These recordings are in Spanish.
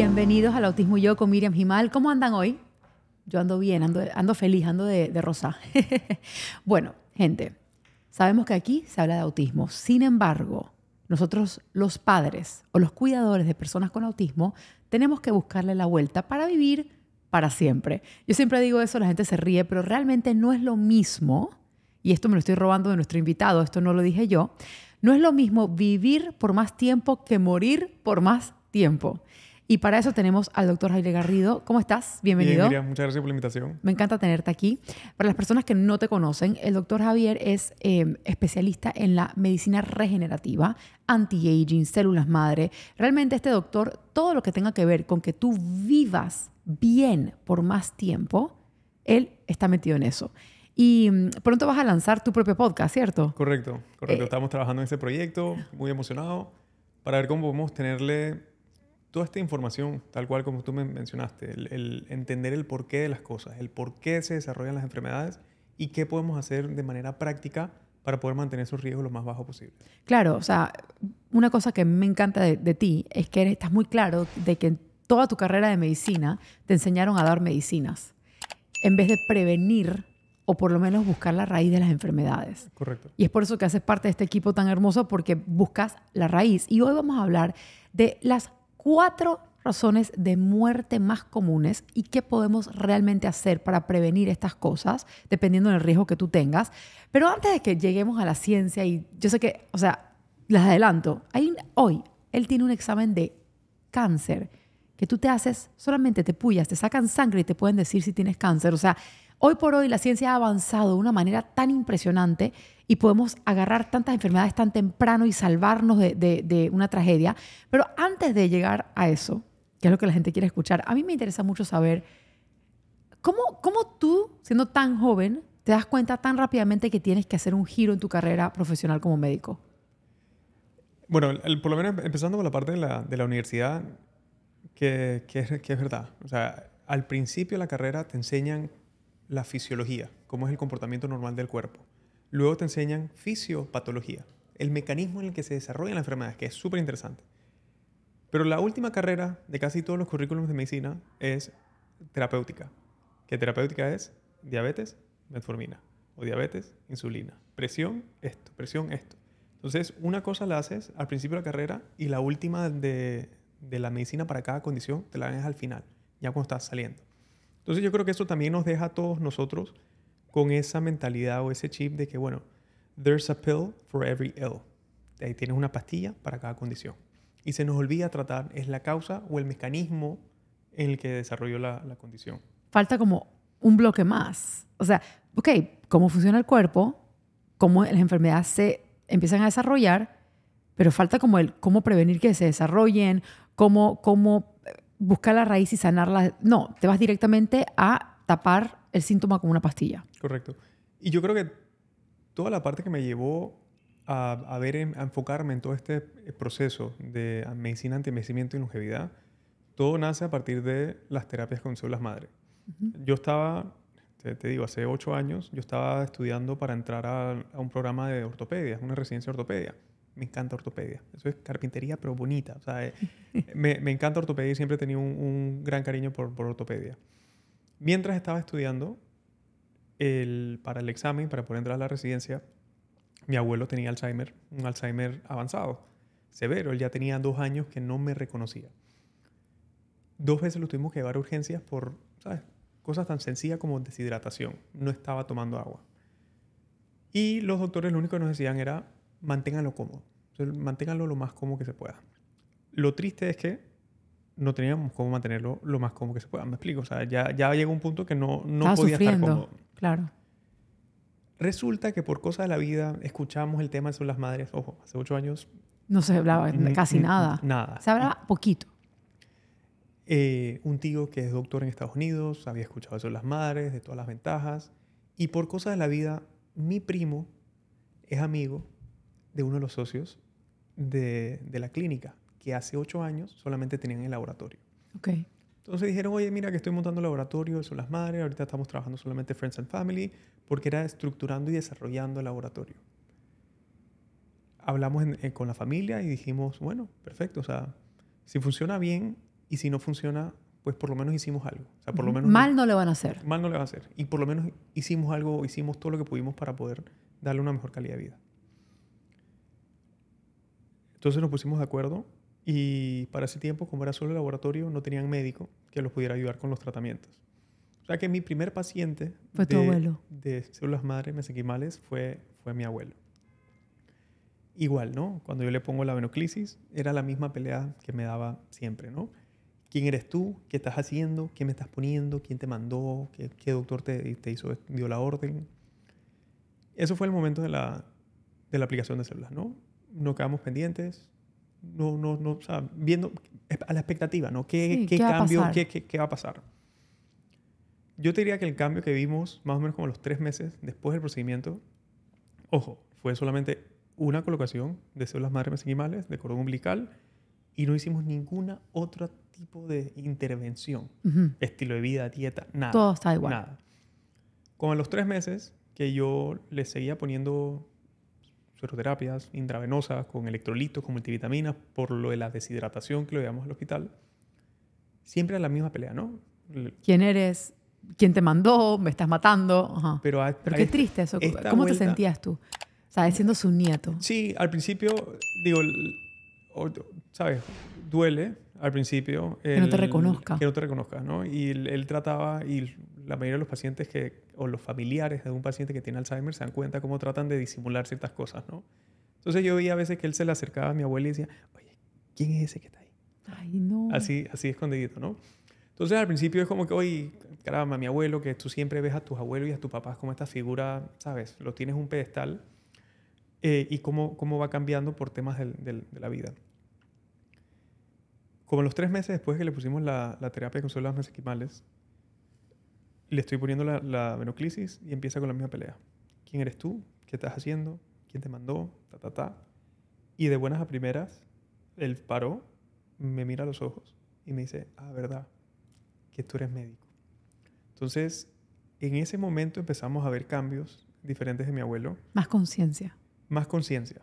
Bienvenidos al Autismo Yo con Miriam Jimal. ¿Cómo andan hoy? Yo ando bien, ando, feliz, ando de rosa. bueno, gente, sabemos que aquí se habla de autismo. Sin embargo, nosotros los padres o los cuidadores de personas con autismo tenemos que buscarle la vuelta para vivir para siempre. Yo siempre digo eso, la gente se ríe, pero realmente no es lo mismo, y esto me lo estoy robando de nuestro invitado, esto no lo dije yo, no es lo mismo vivir por más tiempo que morir por más tiempo. Y para eso tenemos al doctor Javier Garrido. ¿Cómo estás? Bienvenido. Bien, Miriam, muchas gracias por la invitación. Me encanta tenerte aquí. Para las personas que no te conocen, el doctor Javier es em, especialista en la medicina regenerativa, anti-aging, células madre. Realmente este doctor, todo lo que tenga que ver con que tú vivas bien por más tiempo, él está metido en eso. Y em, pronto vas a lanzar tu propio podcast, ¿cierto? Correcto, correcto. Eh, Estamos trabajando en ese proyecto, muy emocionado, para ver cómo podemos tenerle toda esta información, tal cual como tú me mencionaste, el, entender el porqué de las cosas, el por qué se desarrollan las enfermedades y qué podemos hacer de manera práctica para poder mantener esos riesgos lo más bajo posible. Claro, o sea, una cosa que me encanta de, de ti es que estás muy claro de que en toda tu carrera de medicina te enseñaron a dar medicinas en vez de prevenir o por lo menos buscar la raíz de las enfermedades. Correcto. Y es por eso que haces parte de este equipo tan hermoso porque buscas la raíz. Y hoy vamos a hablar de las cuatro razones de muerte más comunes y qué podemos realmente hacer para prevenir estas cosas, dependiendo del riesgo que tú tengas. Pero antes de que lleguemos a la ciencia, y yo sé que, o sea, las adelanto, hay, hoy él tiene un examen de cáncer que tú te haces, solamente te pullas, te sacan sangre y te pueden decir si tienes cáncer. O sea, hoy por hoy la ciencia ha avanzado de una manera tan impresionante y podemos agarrar tantas enfermedades tan temprano y salvarnos de, una tragedia. Pero antes de llegar a eso, que es lo que la gente quiere escuchar, a mí me interesa mucho saber cómo, cómo tú, siendo tan joven, te das cuenta tan rápidamente que tienes que hacer un giro en tu carrera profesional como médico. Bueno, por lo menos empezando por la parte de la, universidad, que, que, que, es, verdad. O sea, al principio de la carrera te enseñan la fisiología, cómo es el comportamiento normal del cuerpo. Luego te enseñan fisiopatología, el mecanismo en el que se desarrollan las enfermedades, que es súper interesante. Pero la última carrera de casi todos los currículums de medicina es terapéutica. ¿Qué terapéutica es diabetes, metformina. O diabetes, insulina. Presión, esto. Presión, esto. Entonces, una cosa la haces al principio de la carrera y la última de, de la medicina para cada condición te la haces al final, ya cuando estás saliendo. Entonces, yo creo que eso también nos deja a todos nosotros con esa mentalidad o ese chip de que, bueno, there's a pill for every ill. Ahí tienes una pastilla para cada condición. Y se nos olvida tratar es la causa o el mecanismo en el que desarrolló la, condición. Falta como un bloque más. O sea, ok, cómo funciona el cuerpo, cómo las enfermedades se empiezan a desarrollar, pero falta como el cómo prevenir que se desarrollen, cómo, cómo eh, buscar la raíz y sanarla. No, te vas directamente a tapar el síntoma como una pastilla. Correcto. Y yo creo que toda la parte que me llevó a, ver, a enfocarme en todo este eh, proceso de medicina, envejecimiento y longevidad, todo nace a partir de las terapias con células madre. Yo estaba, te, digo, hace ocho años, yo estaba estudiando para entrar a, un programa de ortopedia, una residencia de ortopedia. Me encanta ortopedia. Eso es carpintería, pero bonita. O sea, eh, me, encanta ortopedia y siempre he tenido un, gran cariño por ortopedia. Mientras estaba estudiando para el examen, para poder entrar a la residencia, mi abuelo tenía Alzheimer, un Alzheimer avanzado, severo. Él ya tenía dos años que no me reconocía. Dos veces lo tuvimos que llevar a urgencias por, Cosas tan sencillas como deshidratación. No estaba tomando agua. Y los doctores lo único que nos decían era, manténganlo cómodo. O manténganlo lo más cómodo que se pueda. Lo triste es que no teníamos cómo mantenerlo lo más cómodo que se pueda. Me explico, o sea, ya, ya llegó un punto que no, no podía estar Claro. Resulta que por cosas de la vida escuchamos el tema de las madres. Ojo, hace ocho años. No se hablaba casi nada. Nada. Se hablaba poquito. Eh, un tío que es doctor en Estados Unidos había escuchado eso las madres, de todas las ventajas. Y por cosas de la vida, mi primo es amigo de uno de los socios de, de la clínica que hace ocho años solamente tenían el laboratorio. Entonces dijeron, oye, mira que estoy montando el laboratorio, son las madres, ahorita estamos trabajando solamente Friends and Family, porque era estructurando y desarrollando el laboratorio. Hablamos eh, con la familia y dijimos, bueno, perfecto, o sea, si funciona bien y si no funciona, pues por lo menos hicimos algo. por lo menos mal no le van a hacer. Mal no le van a hacer. Y por lo menos hicimos algo, hicimos todo lo que pudimos para poder darle una mejor calidad de vida. Entonces nos pusimos de acuerdo y para ese tiempo, como era solo el laboratorio, no tenían médico que los pudiera ayudar con los tratamientos. O sea que mi primer paciente fue de, de células madre mesenquimales fue, fue mi abuelo. Igual, ¿no? Cuando yo le pongo la venoclisis, era la misma pelea que me daba siempre, ¿no? ¿Quién eres tú? ¿Qué estás haciendo? ¿Qué me estás poniendo? ¿Quién te mandó? ¿Qué, doctor te, te, hizo, dio la orden? Eso fue el momento de la, de la aplicación de células, ¿no? No quedamos pendientes, no, no, no, viendo eh, a la expectativa, ¿no? ¿Qué, qué, cambio, va qué, va a pasar? Yo te diría que el cambio que vimos, más o menos como los tres meses después del procedimiento, ojo, fue solamente una colocación de células madre mesenquimales, de cordón umbilical, y no hicimos ninguna otro tipo de intervención, estilo de vida, dieta, nada. Todo está igual. Nada. Como en los tres meses que yo le seguía poniendo terapias intravenosas, con electrolitos, con multivitaminas, por lo de la deshidratación que lo llevamos al hospital, siempre a la misma pelea, ¿no? ¿Quién eres? ¿Quién te mandó? ¿Me estás matando? Pero, qué triste eso. ¿Cómo te sentías tú? O sea, siendo su nieto. Sí, al principio, digo, ¿sabes? Duele, al principio. que no te reconozca. Que no te reconozca, ¿no? Y él, trataba, y la mayoría de los pacientes que, o los familiares de un paciente que tiene Alzheimer se dan cuenta cómo tratan de disimular ciertas cosas, ¿no? Entonces yo veía a veces que él se le acercaba a mi abuela y decía, oye, ¿quién es ese que está ahí? Ay, no. Así, así escondidito, ¿no? Entonces al principio es como que, oye, caramba, mi abuelo, que tú siempre ves a tus abuelos y a tus papás como esta figura, ¿sabes? Lo tienes un pedestal eh, y cómo, cómo va cambiando por temas del, de la vida como los tres meses después que le pusimos la, terapia con células mesenquimales, le estoy poniendo la, la venoclisis y empieza con la misma pelea. ¿Quién eres tú? ¿Qué estás haciendo? ¿Quién te mandó? Ta, ta, ta. Y de buenas a primeras, él paró, me mira a los ojos y me dice, ah, verdad, que tú eres médico. Entonces, en ese momento empezamos a ver cambios diferentes de mi abuelo. Más conciencia. Más conciencia.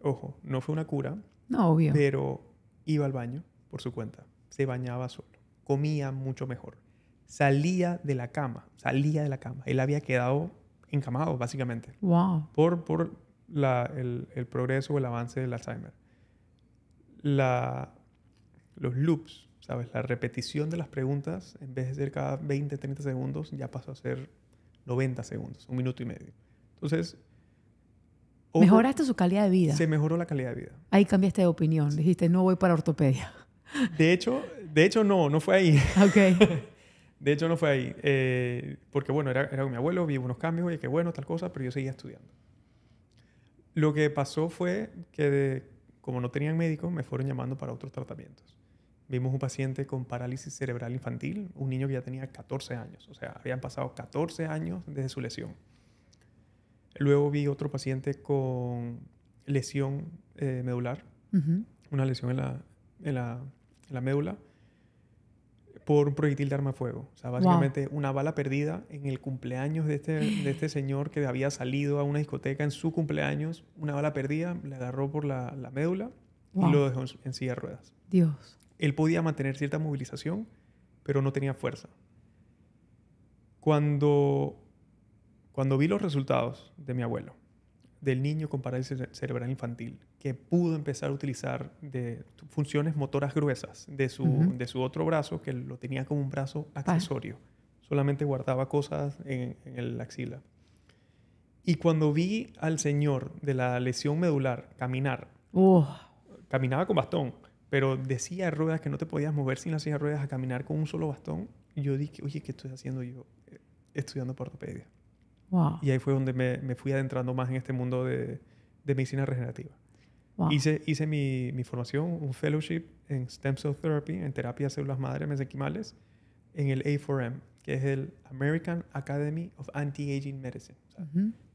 Ojo, no fue una cura. No, obvio. Pero iba al baño, por su cuenta, se bañaba solo, comía mucho mejor, salía de la cama, salía de la cama. Él había quedado encamado, básicamente, wow. por, por la, el, el, progreso o el avance del Alzheimer. La, los loops, ¿sabes? La repetición de las preguntas, en vez de ser cada 20, 30 segundos, ya pasó a ser 90 segundos, un minuto y medio. Entonces, Mejoraste su calidad de vida. Se mejoró la calidad de vida. Ahí cambiaste de opinión. Dijiste, no voy para ortopedia. De hecho, de hecho no, no fue ahí. De hecho no fue ahí. Eh, porque bueno, era, era, con mi abuelo, vi unos cambios, y que bueno, tal cosa, pero yo seguía estudiando. Lo que pasó fue que como no tenían médico, me fueron llamando para otros tratamientos. Vimos un paciente con parálisis cerebral infantil, un niño que ya tenía 14 años, o sea, habían pasado 14 años desde su lesión. Luego vi otro paciente con lesión eh, medular, una lesión en en la la médula, por un proyectil de arma de fuego. O sea, básicamente una bala perdida en el cumpleaños de este, de este señor que había salido a una discoteca en su cumpleaños, una bala perdida, le agarró por la, médula y lo dejó en, en, silla de ruedas. Dios. Él podía mantener cierta movilización, pero no tenía fuerza. Cuando, cuando vi los resultados de mi abuelo, del niño con parálisis cerebral infantil que pudo empezar a utilizar de funciones motoras gruesas de su, de su otro brazo, que lo tenía como un brazo accesorio. Solamente guardaba cosas en, en el axila. Y cuando vi al señor de la lesión medular caminar, caminaba con bastón, pero decía ruedas que no te podías mover sin las sillas de ruedas a caminar con un solo bastón, yo dije, oye, ¿qué estoy haciendo yo eh, estudiando por ortopedia? Y ahí fue donde me, fui adentrando más en este mundo de, medicina regenerativa. Hice, mi, formación, un fellowship en Stem Cell Therapy, en terapia de células madre mesenquimales, en el A4M, que es el American Academy of Anti-Aging Medicine,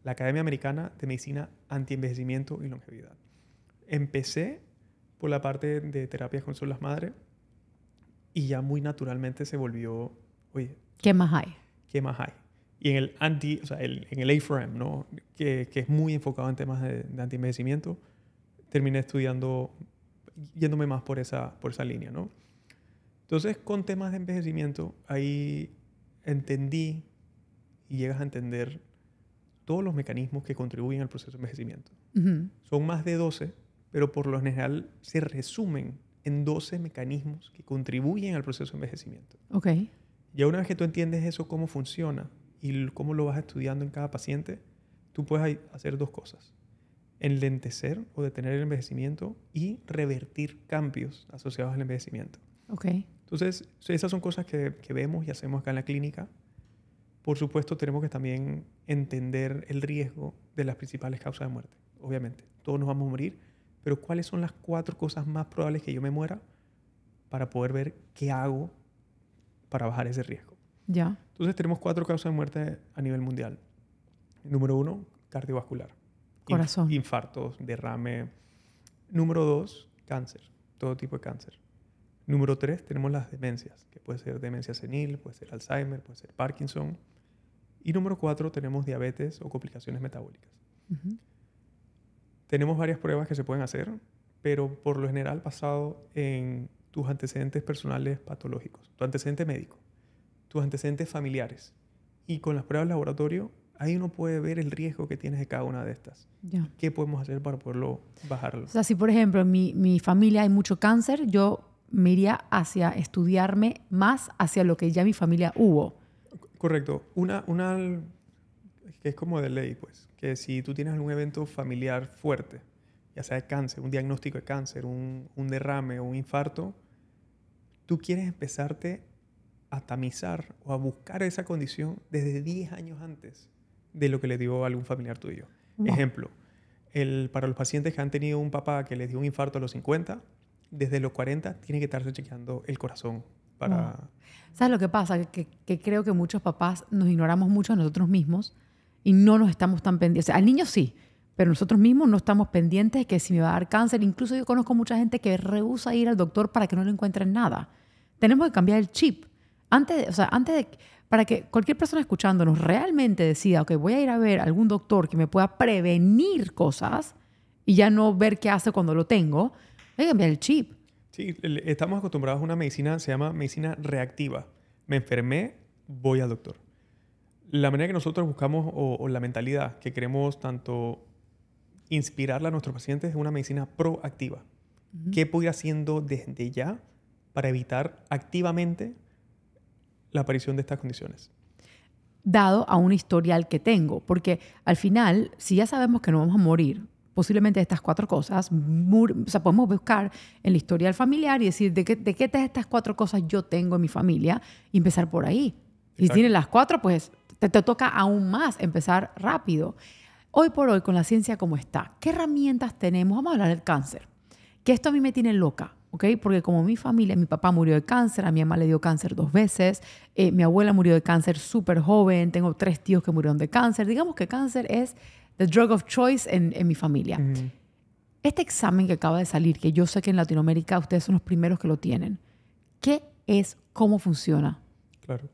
la Academia Americana de Medicina Anti-Envejecimiento y Longevidad. Empecé por la parte de terapias con células madre y ya muy naturalmente se volvió, oye, ¿qué más hay? ¿Qué más hay? y en el anti, o sea, en el A-frame, ¿no? Que, es muy enfocado en temas de, de antienvejecimiento, terminé estudiando, yéndome más por esa, por esa línea, ¿no? Entonces, con temas de envejecimiento, ahí entendí y llegas a entender todos los mecanismos que contribuyen al proceso de envejecimiento. Son más de 12, pero por lo general se resumen en 12 mecanismos que contribuyen al proceso de envejecimiento. Okay. Y una vez que tú entiendes eso, cómo funciona, y cómo lo vas estudiando en cada paciente, tú puedes hacer dos cosas. Enlentecer o detener el envejecimiento y revertir cambios asociados al envejecimiento. ok Entonces, esas son cosas que, que vemos y hacemos acá en la clínica. Por supuesto, tenemos que también entender el riesgo de las principales causas de muerte. Obviamente, todos nos vamos a morir, pero ¿cuáles son las cuatro cosas más probables que yo me muera para poder ver qué hago para bajar ese riesgo? Entonces tenemos cuatro causas de muerte a nivel mundial. Número uno, cardiovascular. Corazón. infartos, derrame. Número dos, cáncer. Todo tipo de cáncer. Número tres, tenemos las demencias, que puede ser demencia senil, puede ser Alzheimer, puede ser Parkinson. Y número cuatro, tenemos diabetes o complicaciones metabólicas. Tenemos varias pruebas que se pueden hacer, pero por lo general basado en tus antecedentes personales patológicos, tu antecedente médico tus antecedentes familiares. Y con las pruebas de laboratorio, ahí uno puede ver el riesgo que tienes de cada una de estas. ¿Qué podemos hacer para poderlo bajarlo? O sea, si por ejemplo en mi, familia hay mucho cáncer, yo me iría hacia estudiarme más hacia lo que ya mi familia hubo. Correcto. Una, una que es como de ley, pues, que si tú tienes algún evento familiar fuerte, ya sea de cáncer, un diagnóstico de cáncer, un, un derrame o un infarto, tú quieres empezarte a tamizar o a buscar esa condición desde 10 años antes de lo que le dio a algún familiar tuyo. Ejemplo, el, para los pacientes que han tenido un papá que les dio un infarto a los 50, desde los 40 tiene que estarse chequeando el corazón para... ¿Sabes lo que pasa? Que, creo que muchos papás nos ignoramos mucho a nosotros mismos y no nos estamos tan pendientes. al niño sí, pero nosotros mismos no estamos pendientes de que si me va a dar cáncer. Incluso yo conozco mucha gente que rehúsa ir al doctor para que no le encuentren nada. Tenemos que cambiar el chip. Antes, o sea, antes de, para que cualquier persona escuchándonos realmente decida, ok, voy a ir a ver algún doctor que me pueda prevenir cosas y ya no ver qué hace cuando lo tengo, hay que el chip. Sí, estamos acostumbrados a una medicina, se llama medicina reactiva. Me enfermé, voy al doctor. La manera que nosotros buscamos o, la mentalidad que queremos tanto inspirarla a nuestros pacientes es una medicina proactiva. ¿Qué puedo ir haciendo desde ya para evitar activamente la aparición de estas condiciones? Dado a un historial que tengo, porque al final, si ya sabemos que no vamos a morir, posiblemente estas cuatro cosas, o sea, podemos buscar en el historial familiar y decir, ¿de qué, de qué estas cuatro cosas yo tengo en mi familia? Y empezar por ahí. Y si tienes las cuatro, pues te, te toca aún más empezar rápido. Hoy por hoy, con la ciencia como está, ¿qué herramientas tenemos? Vamos a hablar del cáncer, que esto a mí me tiene loca porque como mi familia, mi papá murió de cáncer, a mi mamá le dio cáncer dos veces, eh, mi abuela murió de cáncer súper joven, tengo tres tíos que murieron de cáncer. Digamos que cáncer es the drug of choice en, en mi familia. Este examen que acaba de salir, que yo sé que en Latinoamérica ustedes son los primeros que lo tienen, ¿qué es? ¿Cómo funciona? Claro.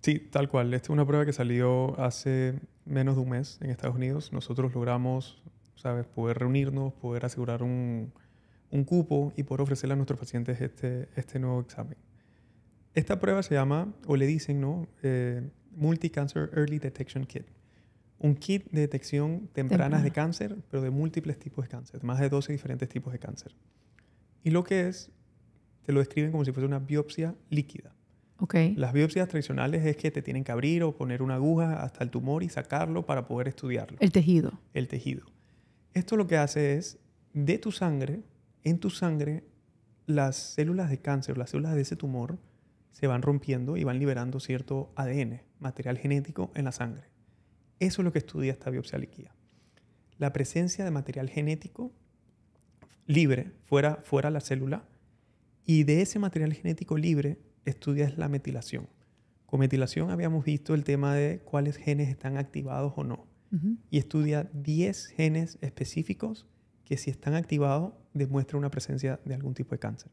Sí, tal cual. Esta es una prueba que salió hace menos de un mes en Estados Unidos. Nosotros logramos, ¿sabes?, poder reunirnos, poder asegurar un, un cupo y por ofrecerle a nuestros pacientes este, este nuevo examen. Esta prueba se llama, o le dicen, ¿no? Eh, multi Early Detection Kit. Un kit de detección Temprana. de cáncer, pero de múltiples tipos de cáncer, más de 12 diferentes tipos de cáncer. Y lo que es, te lo describen como si fuese una biopsia líquida. Las biopsias tradicionales es que te tienen que abrir o poner una aguja hasta el tumor y sacarlo para poder estudiarlo. El tejido. El tejido. Esto lo que hace es, de tu sangre, en tu sangre las células de cáncer, las células de ese tumor, se van rompiendo y van liberando cierto ADN, material genético, en la sangre. Eso es lo que estudia esta biopsia líquida. La presencia de material genético libre fuera, fuera la célula y de ese material genético libre estudias la metilación. Con metilación habíamos visto el tema de cuáles genes están activados o no. Y estudia 10 genes específicos que si están activados demuestra una presencia de algún tipo de cáncer.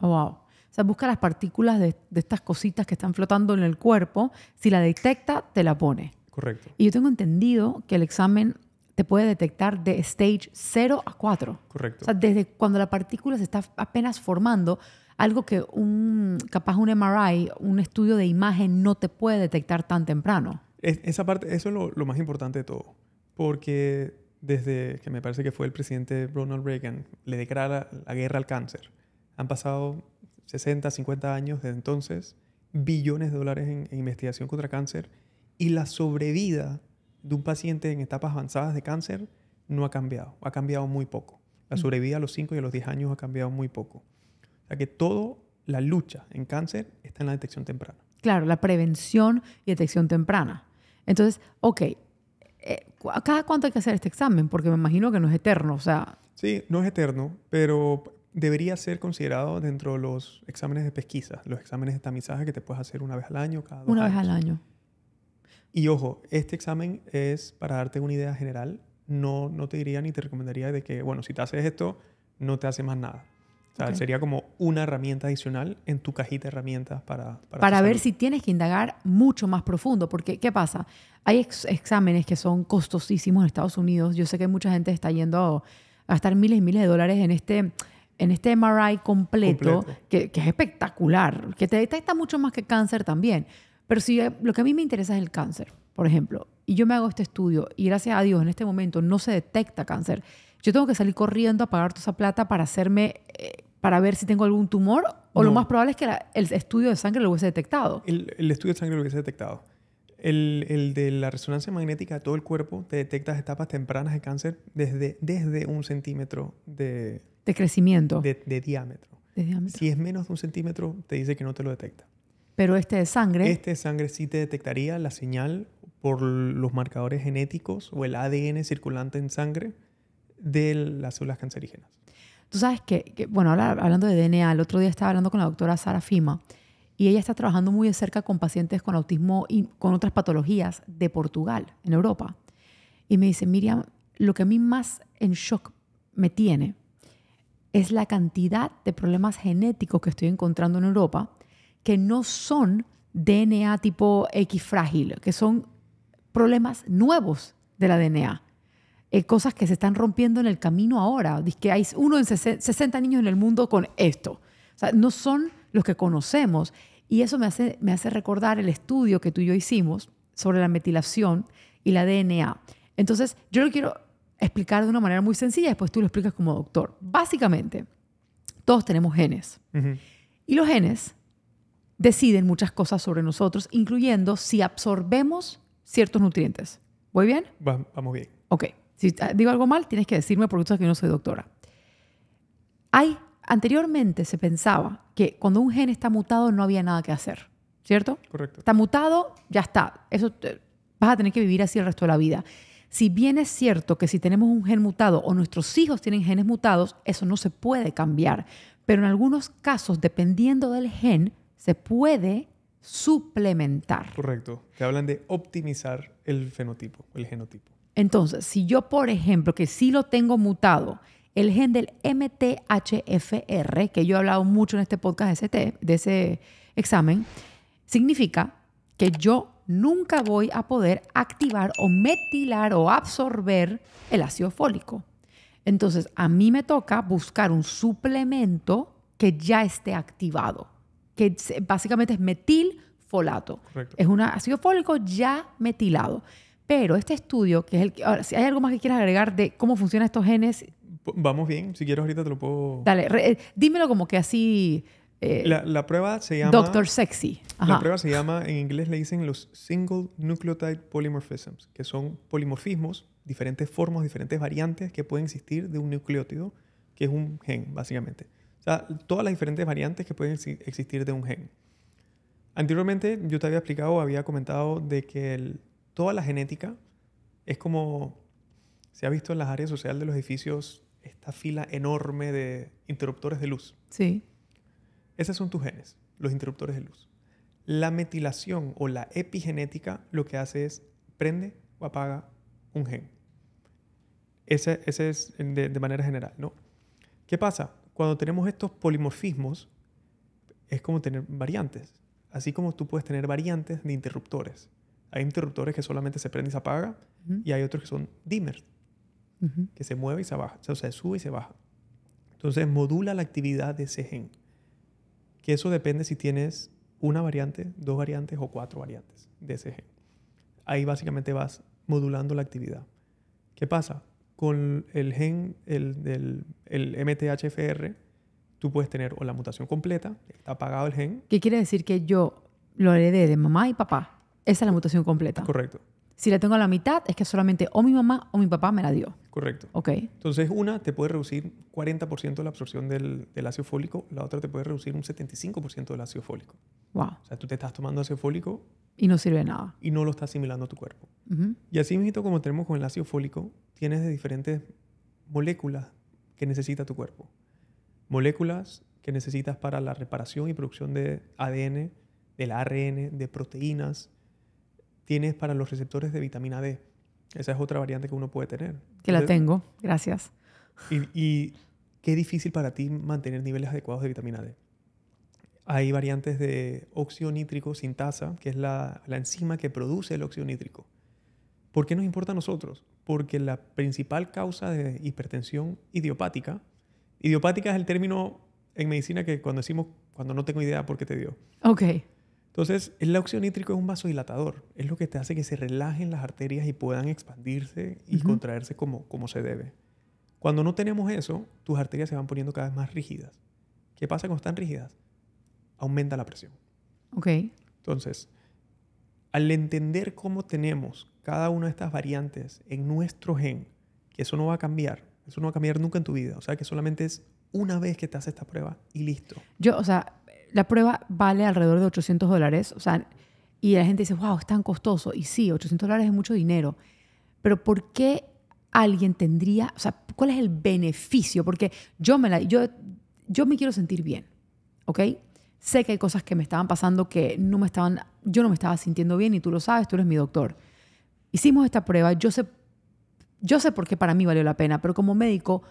Oh, wow. O sea, busca las partículas de, estas cositas que están flotando en el cuerpo. Si la detecta, te la pone. Correcto. Y yo tengo entendido que el examen te puede detectar de stage 0 a 4. Correcto. O sea, desde cuando la partícula se está apenas formando, algo que un, capaz un MRI, un estudio de imagen no te puede detectar tan temprano. esa parte, eso es lo, lo más importante de todo. Porque desde que me parece que fue el presidente Ronald Reagan, le declara la, guerra al cáncer. Han pasado 60, 50 años desde entonces, billones de dólares en, en investigación contra cáncer y la sobrevida de un paciente en etapas avanzadas de cáncer no ha cambiado, ha cambiado muy poco. La mm. sobrevida a los 5 y a los 10 años ha cambiado muy poco. O sea que toda la lucha en cáncer está en la detección temprana. Claro, la prevención y detección temprana. Entonces, ok, eh, ¿cada cuánto hay que hacer este examen? Porque me imagino que no es eterno, o sea... Sí, no es eterno, pero debería ser considerado dentro de los exámenes de pesquisa, los exámenes de tamizaje que te puedes hacer una vez al año, cada dos Una vez al año. Y ojo, este examen es para darte una idea general. No, no te diría ni te recomendaría de que, bueno, si te haces esto, no te hace más nada sería como una herramienta adicional en tu cajita de herramientas para... Para, para ver si tienes que indagar mucho más profundo, porque ¿qué pasa? Hay exámenes que son costosísimos en Estados Unidos. Yo sé que mucha gente está yendo a gastar miles y miles de dólares en este, en este MRI completo, Que, que, es espectacular, que te detecta mucho más que cáncer también. Pero si eh, lo que a mí me interesa es el cáncer, por ejemplo, y yo me hago este estudio y gracias a Dios en este momento no se detecta cáncer, yo tengo que salir corriendo a pagar toda esa plata para hacerme, eh, para ver si tengo algún tumor, o lo más probable es que el estudio de sangre lo hubiese detectado. El, estudio de sangre lo hubiese detectado. El, de la resonancia magnética de todo el cuerpo te detecta etapas tempranas de cáncer desde, desde un centímetro de... De crecimiento. De, diámetro. de diámetro. Si es menos de un centímetro, te dice que no te lo detecta. Pero este de sangre... Este de sangre sí te detectaría la señal por los marcadores genéticos o el ADN circulante en sangre de las células cancerígenas. Tú sabes que, bueno, hablando de DNA, el otro día estaba hablando con la doctora Sara Fima y ella está trabajando muy de cerca con pacientes con autismo y con otras patologías de Portugal, en Europa. Y me dice, Miriam, lo que a mí más en shock me tiene es la cantidad de problemas genéticos que estoy encontrando en Europa que no son DNA tipo X frágil, que son problemas nuevos de la DNA. Eh, cosas que se están rompiendo en el camino ahora. Dice que hay uno en 60 niños en el mundo con esto. O sea, no son los que conocemos. Y eso me hace, me hace recordar el estudio que tú y yo hicimos sobre la metilación y la DNA. Entonces, yo lo quiero explicar de una manera muy sencilla, después tú lo explicas como doctor. Básicamente, todos tenemos genes. Y los genes deciden muchas cosas sobre nosotros, incluyendo si absorbemos ciertos nutrientes. ¿Voy bien? vamos bien. Ok. Si ah, digo algo mal, tienes que decirme porque tú sabes que yo no soy doctora. Hay, anteriormente se pensaba que cuando un gen está mutado no había nada que hacer, ¿cierto? Correcto. Está mutado, ya está. Eso eh, vas a tener que vivir así el resto de la vida. Si bien es cierto que si tenemos un gen mutado o nuestros hijos tienen genes mutados, eso no se puede cambiar. Pero en algunos casos, dependiendo del gen, se puede suplementar. Correcto. Te hablan de optimizar el fenotipo, el genotipo. Entonces, si yo, por ejemplo, que sí lo tengo mutado, el gen del MTHFR, que yo he hablado mucho en este podcast de ese, examen, significa que yo nunca voy a poder activar o metilar o absorber el ácido fólico. Entonces, a mí me toca buscar un suplemento que ya esté activado, que básicamente es metilfolato. Es un ácido fólico ya metilado. Pero este estudio, que es el que... Ahora, si hay algo más que quieras agregar de cómo funcionan estos genes... Vamos bien, si quieres ahorita te lo puedo... Dale, eh, dímelo como que así... Eh, la, prueba se llama... Doctor Sexy. La prueba se llama, en inglés le dicen los Single Nucleotide Polymorphisms, que son polimorfismos, diferentes formas, diferentes variantes que pueden existir de un nucleótido, que es un gen, básicamente. O sea, todas las diferentes variantes que pueden existir de un gen. Anteriormente yo te había explicado, había comentado de que el, toda la genética es como se ha visto en las áreas sociales de los edificios esta fila enorme de interruptores de luz. Sí. Esos son tus genes, los interruptores de luz. La metilación o la epigenética lo que hace es prende o apaga un gen. Ese, es de, manera general, ¿no? ¿Qué pasa? Cuando tenemos estos polimorfismos, es como tener variantes. Así como tú puedes tener variantes de interruptores. Hay interruptores que solamente se prende y se apaga y hay otros que son dimmers, que se mueve y se baja, o sea, se sube y se baja. Entonces modula la actividad de ese gen, que eso depende si tienes una variante, dos variantes o cuatro variantes de ese gen. Ahí básicamente vas modulando la actividad. ¿Qué pasa? Con el gen, el, MTHFR, tú puedes tener o la mutación completa, está apagado el gen. ¿Qué quiere decir que yo lo heredé de mamá y papá? Esa es la mutación completa. Correcto. Si la tengo a la mitad, es que solamente o mi mamá o mi papá me la dio. Correcto. Ok. Entonces, una te puede reducir 40% la absorción del, ácido fólico, la otra te puede reducir un 75% del ácido fólico. Wow. O sea, tú te estás tomando ácido fólico. Y no sirve nada. Y no lo está asimilando tu cuerpo. Y así mismo, como tenemos con el ácido fólico, tienes de diferentes moléculas que necesita tu cuerpo. Moléculas que necesitas para la reparación y producción de ADN, del ARN, de proteínas, tienes para los receptores de vitamina D. Esa es otra variante que uno puede tener. Que la tengo, gracias. Y, qué difícil para ti mantener niveles adecuados de vitamina D. Hay variantes de óxido nítrico sin tasa, que es la, la enzima que produce el óxido nítrico. ¿Por qué nos importa a nosotros? Porque la principal causa de hipertensión idiopática, idiopática es el término en medicina que cuando decimos cuando no tengo idea por qué te dio. Ok. Entonces, el óxido nítrico es un vasodilatador. Es lo que te hace que se relajen las arterias y puedan expandirse y contraerse como, como se debe. Cuando no tenemos eso, tus arterias se van poniendo cada vez más rígidas. ¿Qué pasa cuando están rígidas? Aumenta la presión. Ok. Entonces, al entender cómo tenemos cada una de estas variantes en nuestro gen, que eso no va a cambiar, eso no va a cambiar nunca en tu vida. O sea, que solamente es una vez que te haces esta prueba y listo. Yo, o sea, la prueba vale alrededor de 800 dólares, o sea, y la gente dice, wow, es tan costoso. Y sí, 800 dólares es mucho dinero, pero ¿por qué alguien tendría, o sea, cuál es el beneficio? Porque yo me, la, yo, yo me quiero sentir bien, ¿ok? Sé que hay cosas que me estaban pasando que no me estaban, yo no me estaba sintiendo bien y tú lo sabes, tú eres mi doctor. Hicimos esta prueba, yo sé, yo sé por qué para mí valió la pena, pero como médico,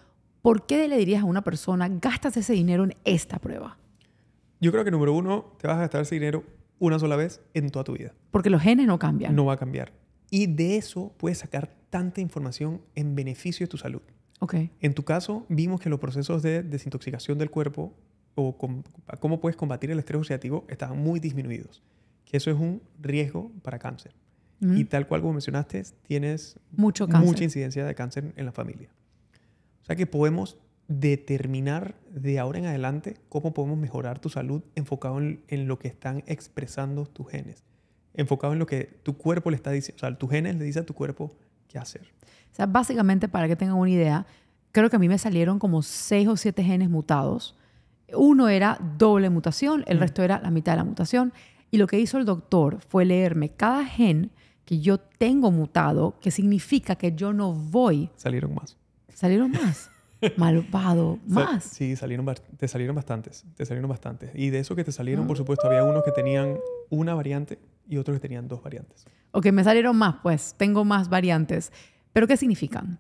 ¿por qué le dirías a una persona, gastas ese dinero en esta prueba? Yo creo que número uno, te vas a gastar ese dinero una sola vez en toda tu vida. Porque los genes no cambian. No va a cambiar. Y de eso puedes sacar tanta información en beneficio de tu salud. Okay. En tu caso, vimos que los procesos de desintoxicación del cuerpo o cómo puedes combatir el estrés oxidativo estaban muy disminuidos. Que eso es un riesgo para cáncer. Mm. Y tal cual como mencionaste, tienes mucha incidencia de cáncer en la familia. O sea que podemos determinar de ahora en adelante cómo podemos mejorar tu salud enfocado en, lo que están expresando tus genes, enfocado en lo que tu cuerpo le está diciendo, o sea, tus genes le dicen a tu cuerpo qué hacer. O sea, básicamente, para que tengan una idea, creo que a mí me salieron como seis o siete genes mutados. Uno era doble mutación, el mm. resto era la mitad de la mutación. Y lo que hizo el doctor fue leerme cada gen que yo tengo mutado, que significa que yo no voy. Salieron más. Salieron más. Malvado. ¿Más? Sí, salieron, te salieron bastantes. Te salieron bastantes. Y de esos que te salieron, ah. por supuesto, había unos que tenían una variante y otros que tenían dos variantes. Ok, me salieron más, pues. Tengo más variantes. ¿Pero qué significan?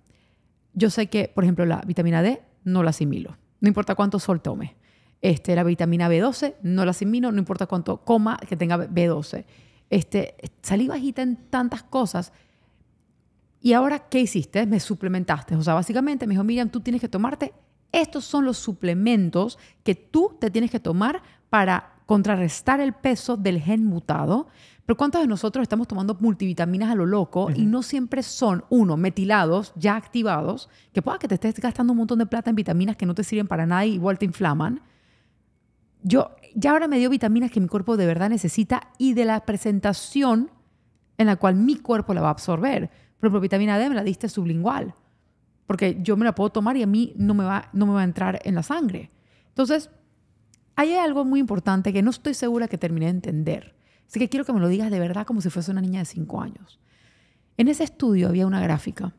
Yo sé que, por ejemplo, la vitamina D no la asimilo. No importa cuánto sol tome. Este, la vitamina B12 no la asimilo. No importa cuánto coma que tenga B12. Este, salí bajita en tantas cosas ¿Y ahora qué hiciste? Me suplementaste. O sea, básicamente me dijo, Miriam, tú tienes que tomarte, estos son los suplementos que tú te tienes que tomar para contrarrestar el peso del gen mutado. Pero ¿cuántos de nosotros estamos tomando multivitaminas a lo loco y no siempre son, uno, metilados, ya activados, que pueda que te estés gastando un montón de plata en vitaminas que no te sirven para nada y igual te inflaman? Yo ya ahora me dio vitaminas que mi cuerpo de verdad necesita y de la presentación en la cual mi cuerpo la va a absorber. Por vitamina D me la diste sublingual, porque yo me la puedo tomar y a mí no me va, no me va a entrar en la sangre. Entonces, hay algo muy importante que no estoy segura que terminé de entender. Así que quiero que me lo digas de verdad como si fuese una niña de 5 años. En ese estudio había una gráfica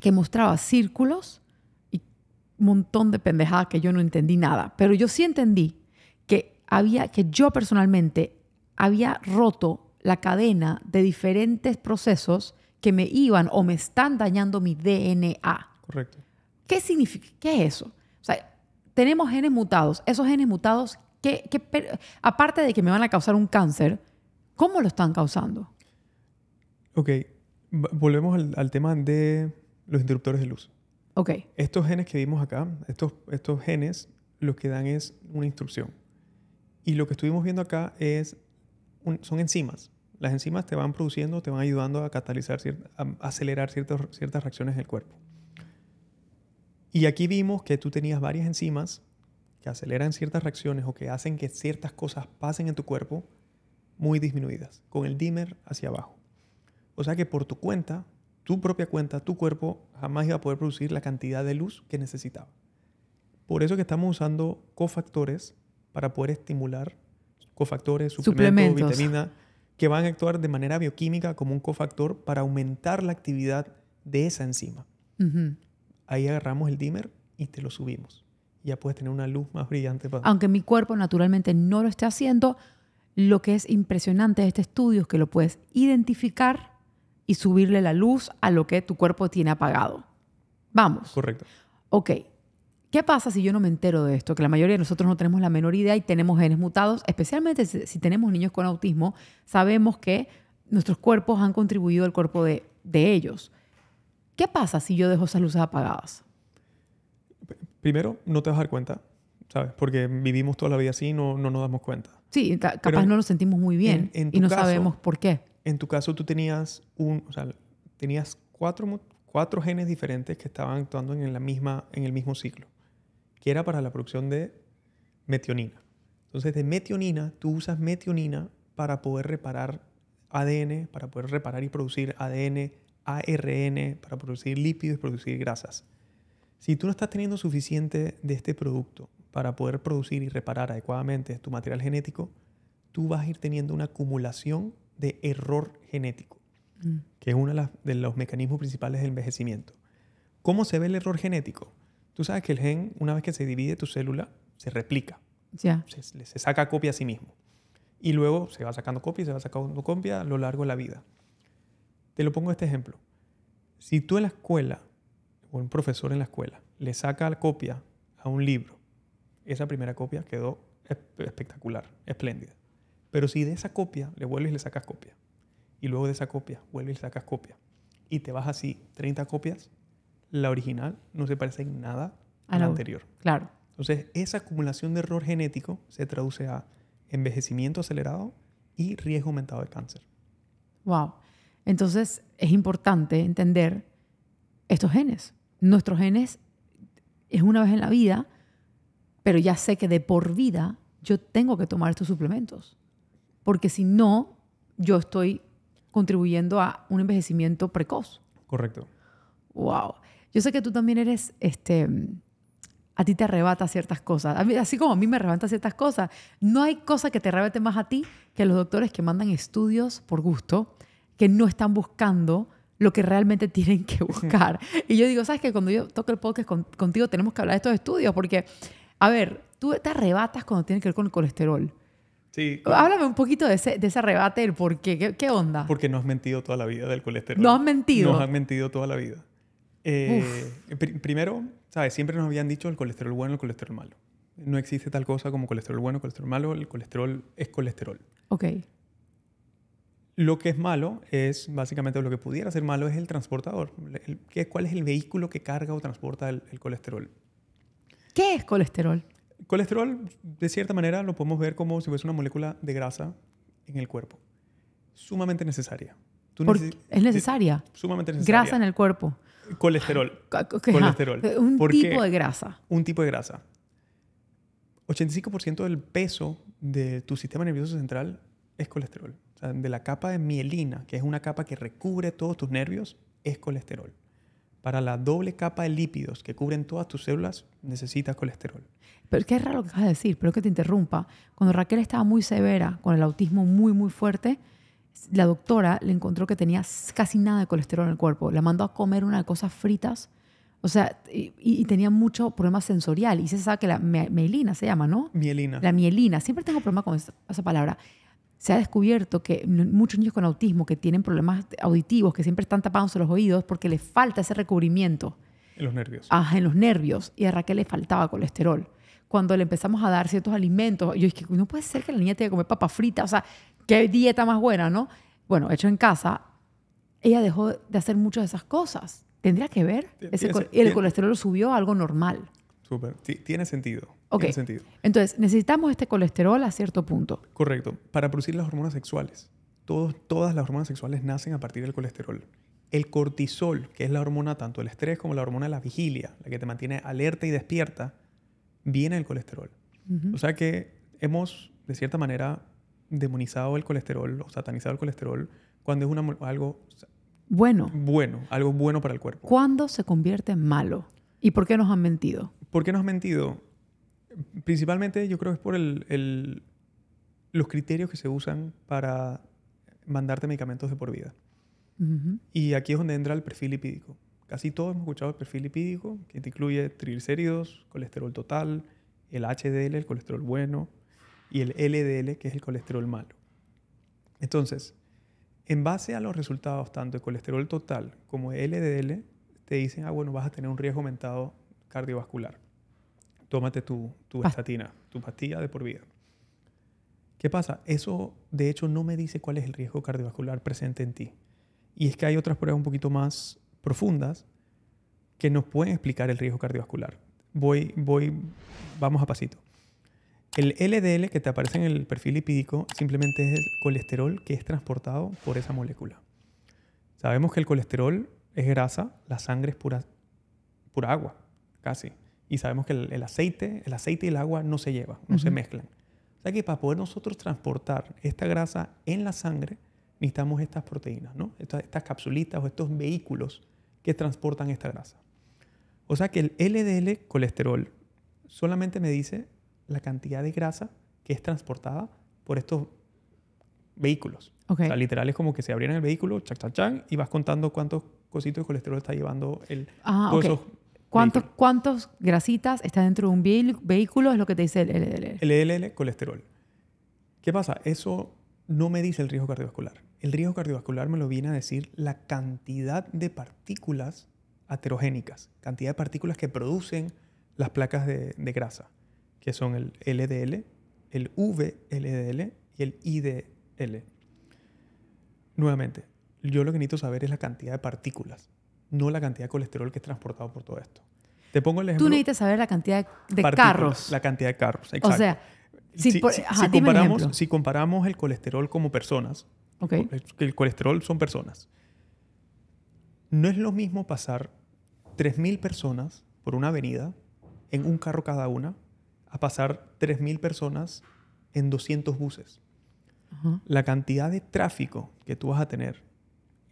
que mostraba círculos y un montón de pendejadas que yo no entendí nada, pero yo sí entendí que había que yo personalmente había roto la cadena de diferentes procesos que me iban o me están dañando mi DNA. Correcto. ¿Qué significa? ¿Qué es eso? O sea, tenemos genes mutados. Esos genes mutados, ¿qué, aparte de que me van a causar un cáncer, ¿cómo lo están causando? Ok, volvemos al, tema de los interruptores de luz. Ok. Estos genes que vimos acá, estos, estos genes, lo que dan es una instrucción. Y lo que estuvimos viendo acá es son enzimas las enzimas te van produciendo, te van ayudando a catalizar, acelerar ciertas, ciertas reacciones del cuerpo. Y aquí vimos que tú tenías varias enzimas que aceleran ciertas reacciones o que hacen que ciertas cosas pasen en tu cuerpo muy disminuidas, con el dimmer hacia abajo. O sea que por tu cuenta, tu propia cuenta, tu cuerpo jamás iba a poder producir la cantidad de luz que necesitaba. Por eso que estamos usando cofactores para poder estimular cofactores, suplementos, suplementos. vitamina, que van a actuar de manera bioquímica como un cofactor para aumentar la actividad de esa enzima. Ahí agarramos el dimer y te lo subimos. Ya puedes tener una luz más brillante. Para... Aunque mi cuerpo naturalmente no lo esté haciendo, lo que es impresionante de este estudio es que lo puedes identificar y subirle la luz a lo que tu cuerpo tiene apagado. Vamos. Correcto. Ok, ¿Qué pasa si yo no me entero de esto? Que la mayoría de nosotros no tenemos la menor idea y tenemos genes mutados, especialmente si tenemos niños con autismo, sabemos que nuestros cuerpos han contribuido al cuerpo de, de ellos. ¿Qué pasa si yo dejo esas luces apagadas? Primero, no te vas a dar cuenta, ¿sabes? Porque vivimos toda la vida así y no, no nos damos cuenta. Sí, capaz no nos sentimos muy bien y no sabemos por qué. En tu caso, tú tenías, un, o sea, tenías cuatro, cuatro genes diferentes que estaban actuando en, la misma, en el mismo ciclo que era para la producción de metionina. Entonces, de metionina, tú usas metionina para poder reparar ADN, para poder reparar y producir ADN, ARN, para producir lípidos, y producir grasas. Si tú no estás teniendo suficiente de este producto para poder producir y reparar adecuadamente tu material genético, tú vas a ir teniendo una acumulación de error genético, mm. que es uno de los mecanismos principales del envejecimiento. ¿Cómo se ve el error genético? Tú sabes que el gen, una vez que se divide tu célula, se replica. Ya. Se, saca copia a sí mismo. Y luego se va sacando copia y se va sacando copia a lo largo de la vida. Te lo pongo este ejemplo. Si tú en la escuela, o un profesor en la escuela, le saca la copia a un libro, esa primera copia quedó espectacular, espléndida. Pero si de esa copia le vuelves y le sacas copia, y luego de esa copia vuelves y le sacas copia, y te vas así 30 copias, la original no se parece en nada a la anterior. Claro. Entonces, esa acumulación de error genético se traduce a envejecimiento acelerado y riesgo aumentado de cáncer. Wow. Entonces, es importante entender estos genes. Nuestros genes es una vez en la vida, pero ya sé que de por vida yo tengo que tomar estos suplementos. Porque si no, yo estoy contribuyendo a un envejecimiento precoz. Correcto. Wow. Yo sé que tú también eres, este, a ti te arrebata ciertas cosas. así como a mí me arrebata ciertas cosas, no hay cosa que te arrebate más a ti que a los doctores que mandan estudios por gusto, que no están buscando lo que realmente tienen que buscar. Y yo digo, ¿sabes que Cuando yo toco el podcast contigo tenemos que hablar de estos estudios porque, a ver, tú te arrebatas cuando tiene que ver con el colesterol. Sí. Háblame un poquito de ese, de ese el por qué. qué, onda. Porque no has mentido toda la vida del colesterol. No has mentido. Nos han mentido toda la vida. Eh, primero, ¿sabes? Siempre nos habían dicho el colesterol bueno, el colesterol malo. No existe tal cosa como colesterol bueno, colesterol malo. El colesterol es colesterol. Ok. Lo que es malo es, básicamente, lo que pudiera ser malo es el transportador. El, ¿Cuál es el vehículo que carga o transporta el, colesterol? ¿Qué es colesterol? Colesterol, de cierta manera, lo podemos ver como si fuese una molécula de grasa en el cuerpo. Sumamente necesaria. es necesaria. Sumamente necesaria. Grasa en el cuerpo. Colesterol. colesterol. un tipo de grasa. Un tipo de grasa. 85% del peso de tu sistema nervioso central es colesterol. de la capa de mielina, que es una capa que recubre todos tus nervios, es colesterol. Para la doble capa de lípidos que cubren todas tus células, necesitas colesterol. Pero qué raro lo que vas a decir, pero que te interrumpa. Cuando Raquel estaba muy severa, con el autismo muy, muy fuerte, la doctora le encontró que tenía casi nada de colesterol en el cuerpo. La mandó a comer unas cosas fritas. O sea, y, tenía mucho problema sensorial. Y se sabe que la mielina se llama, ¿no? Mielina. La mielina. Siempre tengo problema con esa, palabra. Se ha descubierto que muchos niños con autismo que tienen problemas auditivos, que siempre están tapados los oídos porque les falta ese recubrimiento. En los nervios. Ah, en los nervios. Y a Raquel le faltaba colesterol. Cuando le empezamos a dar ciertos alimentos, yo dije, no puede ser que la niña tenga que comer papa frita. O sea, qué dieta más buena, ¿no? Bueno, hecho en casa, ella dejó de hacer muchas de esas cosas. Tendría que ver. el colesterol subió a algo normal. Súper. Tiene sentido. Ok. sentido. Entonces, necesitamos este colesterol a cierto punto. Correcto. Para producir las hormonas sexuales. Todos, todas las hormonas sexuales nacen a partir del colesterol. El cortisol, que es la hormona tanto del estrés como la hormona de la vigilia, la que te mantiene alerta y despierta, viene del colesterol. O sea que hemos, de cierta manera, demonizado el colesterol o satanizado el colesterol cuando es algo bueno. Bueno, algo bueno para el cuerpo. ¿Cuándo se convierte en malo? ¿Y por qué nos han mentido? ¿Por qué nos han mentido? Principalmente yo creo que es por el, el, los criterios que se usan para mandarte medicamentos de por vida. Y aquí es donde entra el perfil lipídico. Casi todos hemos escuchado el perfil lipídico, que te incluye triglicéridos, colesterol total, el HDL, el colesterol bueno, y el LDL, que es el colesterol malo. Entonces, en base a los resultados tanto de colesterol total como de LDL, te dicen, ah, bueno, vas a tener un riesgo aumentado cardiovascular. Tómate tu, tu estatina, tu pastilla de por vida. ¿Qué pasa? Eso, de hecho, no me dice cuál es el riesgo cardiovascular presente en ti. Y es que hay otras pruebas un poquito más profundas que nos pueden explicar el riesgo cardiovascular. Voy, voy, vamos a pasito. El LDL que te aparece en el perfil lipídico simplemente es el colesterol que es transportado por esa molécula. Sabemos que el colesterol es grasa, la sangre es pura, agua, casi. Y sabemos que el, aceite, el aceite y el agua no se llevan, no se mezclan. O sea que para poder nosotros transportar esta grasa en la sangre, necesitamos estas proteínas, ¿no? estas, estas capsulitas o estos vehículos que transportan esta grasa. O sea que el LDL colesterol solamente me dice la cantidad de grasa que es transportada por estos vehículos. O sea, literal es como que se abrieran el vehículo, chac, chac, chac, y vas contando cuántos cositos de colesterol está llevando el... Ah, ok. ¿Cuántos, ¿Cuántos grasitas está dentro de un vehículo? Es lo que te dice el LDL. El LDL, colesterol. ¿Qué pasa? Eso no me dice el riesgo cardiovascular. El riesgo cardiovascular me lo viene a decir la cantidad de partículas aterogénicas, cantidad de partículas que producen las placas de grasa que son el LDL, el VLDL y el IDL. Nuevamente, yo lo que necesito saber es la cantidad de partículas, no la cantidad de colesterol que es transportado por todo esto. Te pongo el ejemplo. Tú necesitas saber la cantidad de carros. La cantidad de carros, exacto. O sea, si, comparamos, el colesterol como personas, el colesterol son personas, no es lo mismo pasar 3.000 personas por una avenida en un carro cada una a pasar 3.000 personas en 200 buses. La cantidad de tráfico que tú vas a tener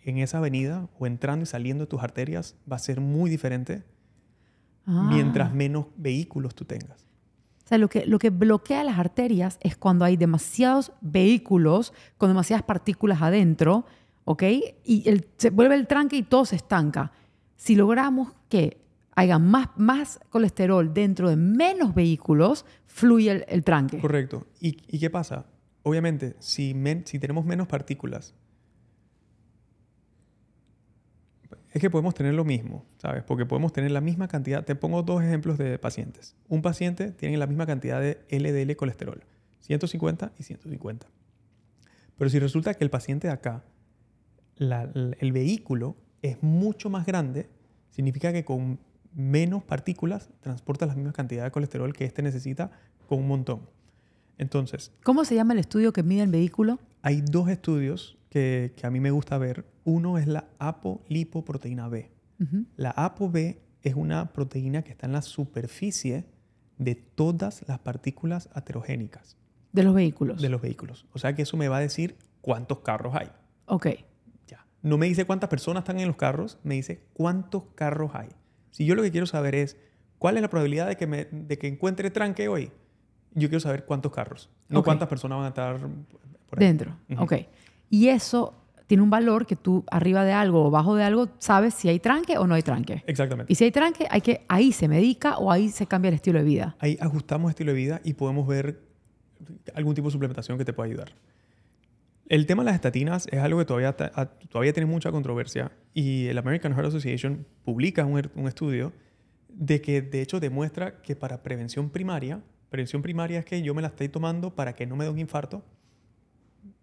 en esa avenida o entrando y saliendo de tus arterias va a ser muy diferente ah. mientras menos vehículos tú tengas. O sea, lo que, lo que bloquea las arterias es cuando hay demasiados vehículos con demasiadas partículas adentro, ¿ok? Y se vuelve el tranque y todo se estanca. Si logramos que haya más, más colesterol dentro de menos vehículos, fluye el, tranque. Correcto. ¿Y, qué pasa? Obviamente, si, si tenemos menos partículas, es que podemos tener lo mismo, ¿sabes? Porque podemos tener la misma cantidad. Te pongo dos ejemplos de pacientes. Un paciente tiene la misma cantidad de LDL colesterol, 150 y 150. Pero si resulta que el paciente de acá, el vehículo es mucho más grande, significa que con menos partículas transporta la misma cantidad de colesterol que este necesita con un montón. Entonces. ¿Cómo se llama el estudio que mide el vehículo? Hay dos estudios que, a mí me gusta ver. Uno es la apolipoproteína B. la apo B es una proteína que está en la superficie de todas las partículas aterogénicas. De los vehículos. De los vehículos. O sea que eso me va a decir cuántos carros hay. Ok. Ya. No me dice cuántas personas están en los carros, me dice cuántos carros hay. Si yo lo que quiero saber es cuál es la probabilidad de que, de que encuentre tranque hoy, yo quiero saber cuántos carros, no cuántas personas van a estar por ahí. Dentro, ok. Y eso tiene un valor que tú arriba de algo o bajo de algo sabes si hay tranque o no hay tranque. Exactamente. Y si hay tranque, hay que ahí se medica o ahí se cambia el estilo de vida. Ahí ajustamos el estilo de vida y podemos ver algún tipo de suplementación que te pueda ayudar. El tema de las estatinas es algo que todavía, todavía tiene mucha controversia y el American Heart Association publica un, er, un estudio de que de hecho demuestra que para prevención primaria, prevención primaria es que yo me la estoy tomando para que no me dé un infarto,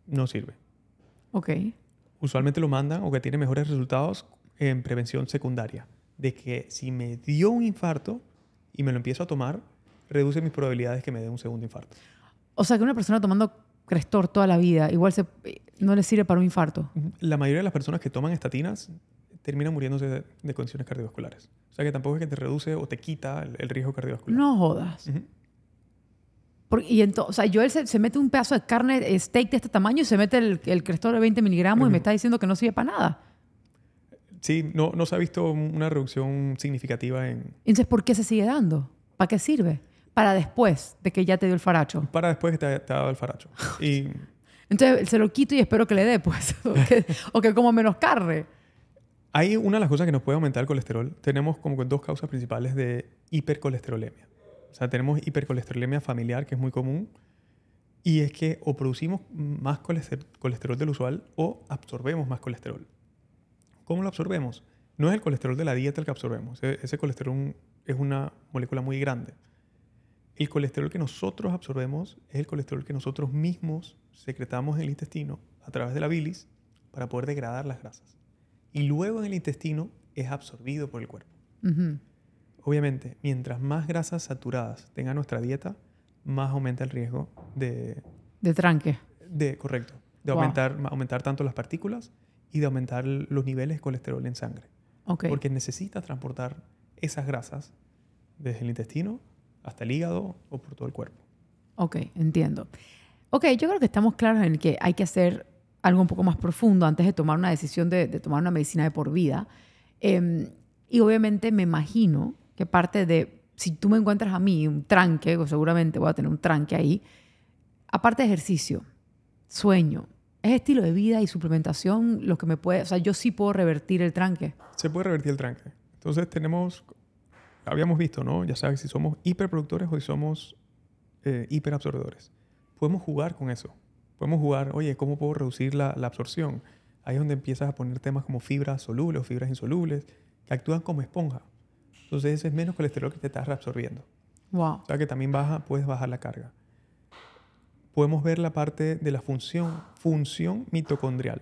no sirve. Ok. Usualmente lo mandan o que tiene mejores resultados en prevención secundaria, de que si me dio un infarto y me lo empiezo a tomar, reduce mis probabilidades que me dé un segundo infarto. O sea, que una persona tomando Crestor toda la vida, igual no le sirve para un infarto. La mayoría de las personas que toman estatinas terminan muriéndose de, condiciones cardiovasculares. O sea que tampoco es que te reduce o te quita el, riesgo cardiovascular. No jodas. y entonces, o sea, yo se, se, mete un pedazo de carne, steak de este tamaño y se mete el, crestor de 20 miligramos y me está diciendo que no sirve para nada. Sí, no, no se ha visto una reducción significativa en... Entonces, ¿por qué se sigue dando? ¿Para qué sirve? para después de que ya te dio el faracho. Para después que te, te el faracho. Y... Entonces se lo quito y espero que le dé, pues. o, que, como menos carre. Hay una de las cosas que nos puede aumentar el colesterol. Tenemos como dos causas principales de hipercolesterolemia. O sea, tenemos hipercolesterolemia familiar, que es muy común, y es que o producimos más colesterol del usual o absorbemos más colesterol. ¿Cómo lo absorbemos? No es el colesterol de la dieta el que absorbemos. E-, ese colesterol es una molécula muy grande el colesterol que nosotros absorbemos es el colesterol que nosotros mismos secretamos en el intestino a través de la bilis para poder degradar las grasas. Y luego en el intestino es absorbido por el cuerpo. Obviamente, mientras más grasas saturadas tenga nuestra dieta, más aumenta el riesgo de... De tranque. De, correcto. De aumentar, aumentar tanto las partículas y de aumentar los niveles de colesterol en sangre. Porque necesita transportar esas grasas desde el intestino hasta el hígado o por todo el cuerpo. Ok, entiendo. Ok, yo creo que estamos claros en que hay que hacer algo un poco más profundo antes de tomar una decisión de, tomar una medicina de por vida. Em, y obviamente me imagino que parte de, si tú me encuentras a mí un tranque, seguramente voy a tener un tranque ahí, aparte de ejercicio, sueño, es estilo de vida y suplementación lo que me puede, o sea, yo sí puedo revertir el tranque. Se puede revertir el tranque. Entonces tenemos habíamos visto, ¿no? Ya sabes, si somos hiperproductores o si somos eh, hiperabsorbedores. Podemos jugar con eso. Podemos jugar, oye, ¿cómo puedo reducir la, absorción? Ahí es donde empiezas a poner temas como fibras solubles o fibras insolubles, que actúan como esponja. Entonces ese es menos colesterol que te estás reabsorbiendo. Wow. O sea que también baja, puedes bajar la carga. Podemos ver la parte de la función, función mitocondrial.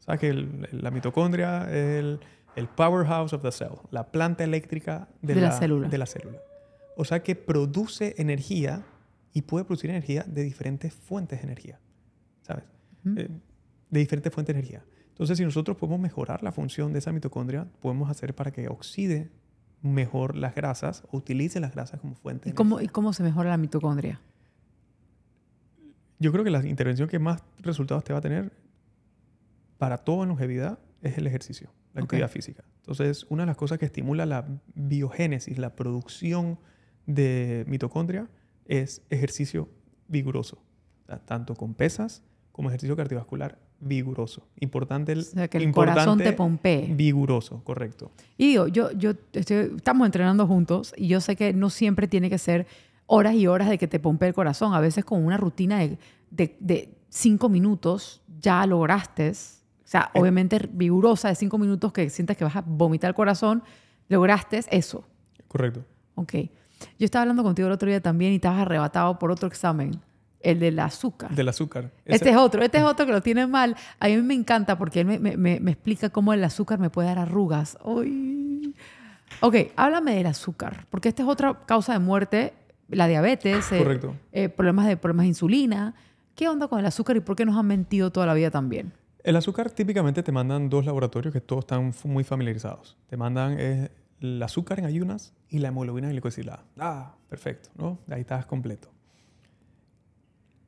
O sea que la mitocondria es el el powerhouse of the cell, la planta eléctrica de, la, célula. de la célula. O sea que produce energía y puede producir energía de diferentes fuentes de energía, ¿sabes? Eh, de diferentes fuentes de energía. Entonces, si nosotros podemos mejorar la función de esa mitocondria, podemos hacer para que oxide mejor las grasas, utilice las grasas como fuente. ¿Y cómo, ¿Y cómo se mejora la mitocondria? Yo creo que la intervención que más resultados te va a tener para toda longevidad es el ejercicio, la actividad física. Entonces, una de las cosas que estimula la biogénesis, la producción de mitocondria, es ejercicio vigoroso, tanto con pesas como ejercicio cardiovascular vigoroso. Importante el, que el corazón te pompee. Vigoroso, correcto. Y digo, yo, yo estamos entrenando juntos y yo sé que no siempre tiene que ser horas y horas de que te pompee el corazón. A veces con una rutina de, de cinco minutos ya lograste o sea, eh, obviamente vigorosa de cinco minutos que sientes que vas a vomitar el corazón, lograste eso. Correcto. Ok. Yo estaba hablando contigo el otro día también y estabas arrebatado por otro examen, el del azúcar. Del azúcar. Este es otro, este es otro que lo tiene mal. A mí me encanta porque él me, explica cómo el azúcar me puede dar arrugas. Ok, háblame del azúcar, porque esta es otra causa de muerte, la diabetes, eh, eh, problemas, de, problemas de insulina. ¿Qué onda con el azúcar y por qué nos han mentido toda la vida también? El azúcar típicamente te mandan dos laboratorios que todos están muy familiarizados. Te mandan el azúcar en ayunas y la hemoglobina glicosilada. Ah, perfecto, ¿no? Ahí estás completo.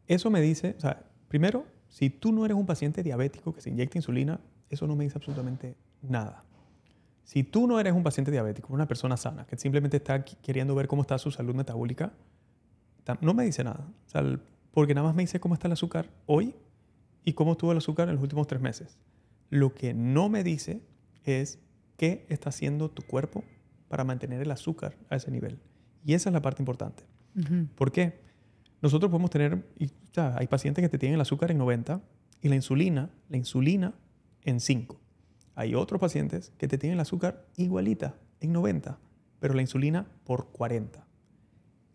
Eso me dice, o sea, primero, si tú no eres un paciente diabético que se inyecta insulina, eso no me dice absolutamente nada. Si tú no eres un paciente diabético, una persona sana, que simplemente está queriendo ver cómo está su salud metabólica, no me dice nada. O sea, porque nada más me dice cómo está el azúcar hoy y cómo estuvo el azúcar en los últimos tres meses. Lo que no me dice es qué está haciendo tu cuerpo para mantener el azúcar a ese nivel. Y esa es la parte importante. ¿Por qué? Nosotros podemos tener, hay pacientes que te tienen el azúcar en 90 y la insulina, la insulina en 5. Hay otros pacientes que te tienen el azúcar igualita, en 90, pero la insulina por 40.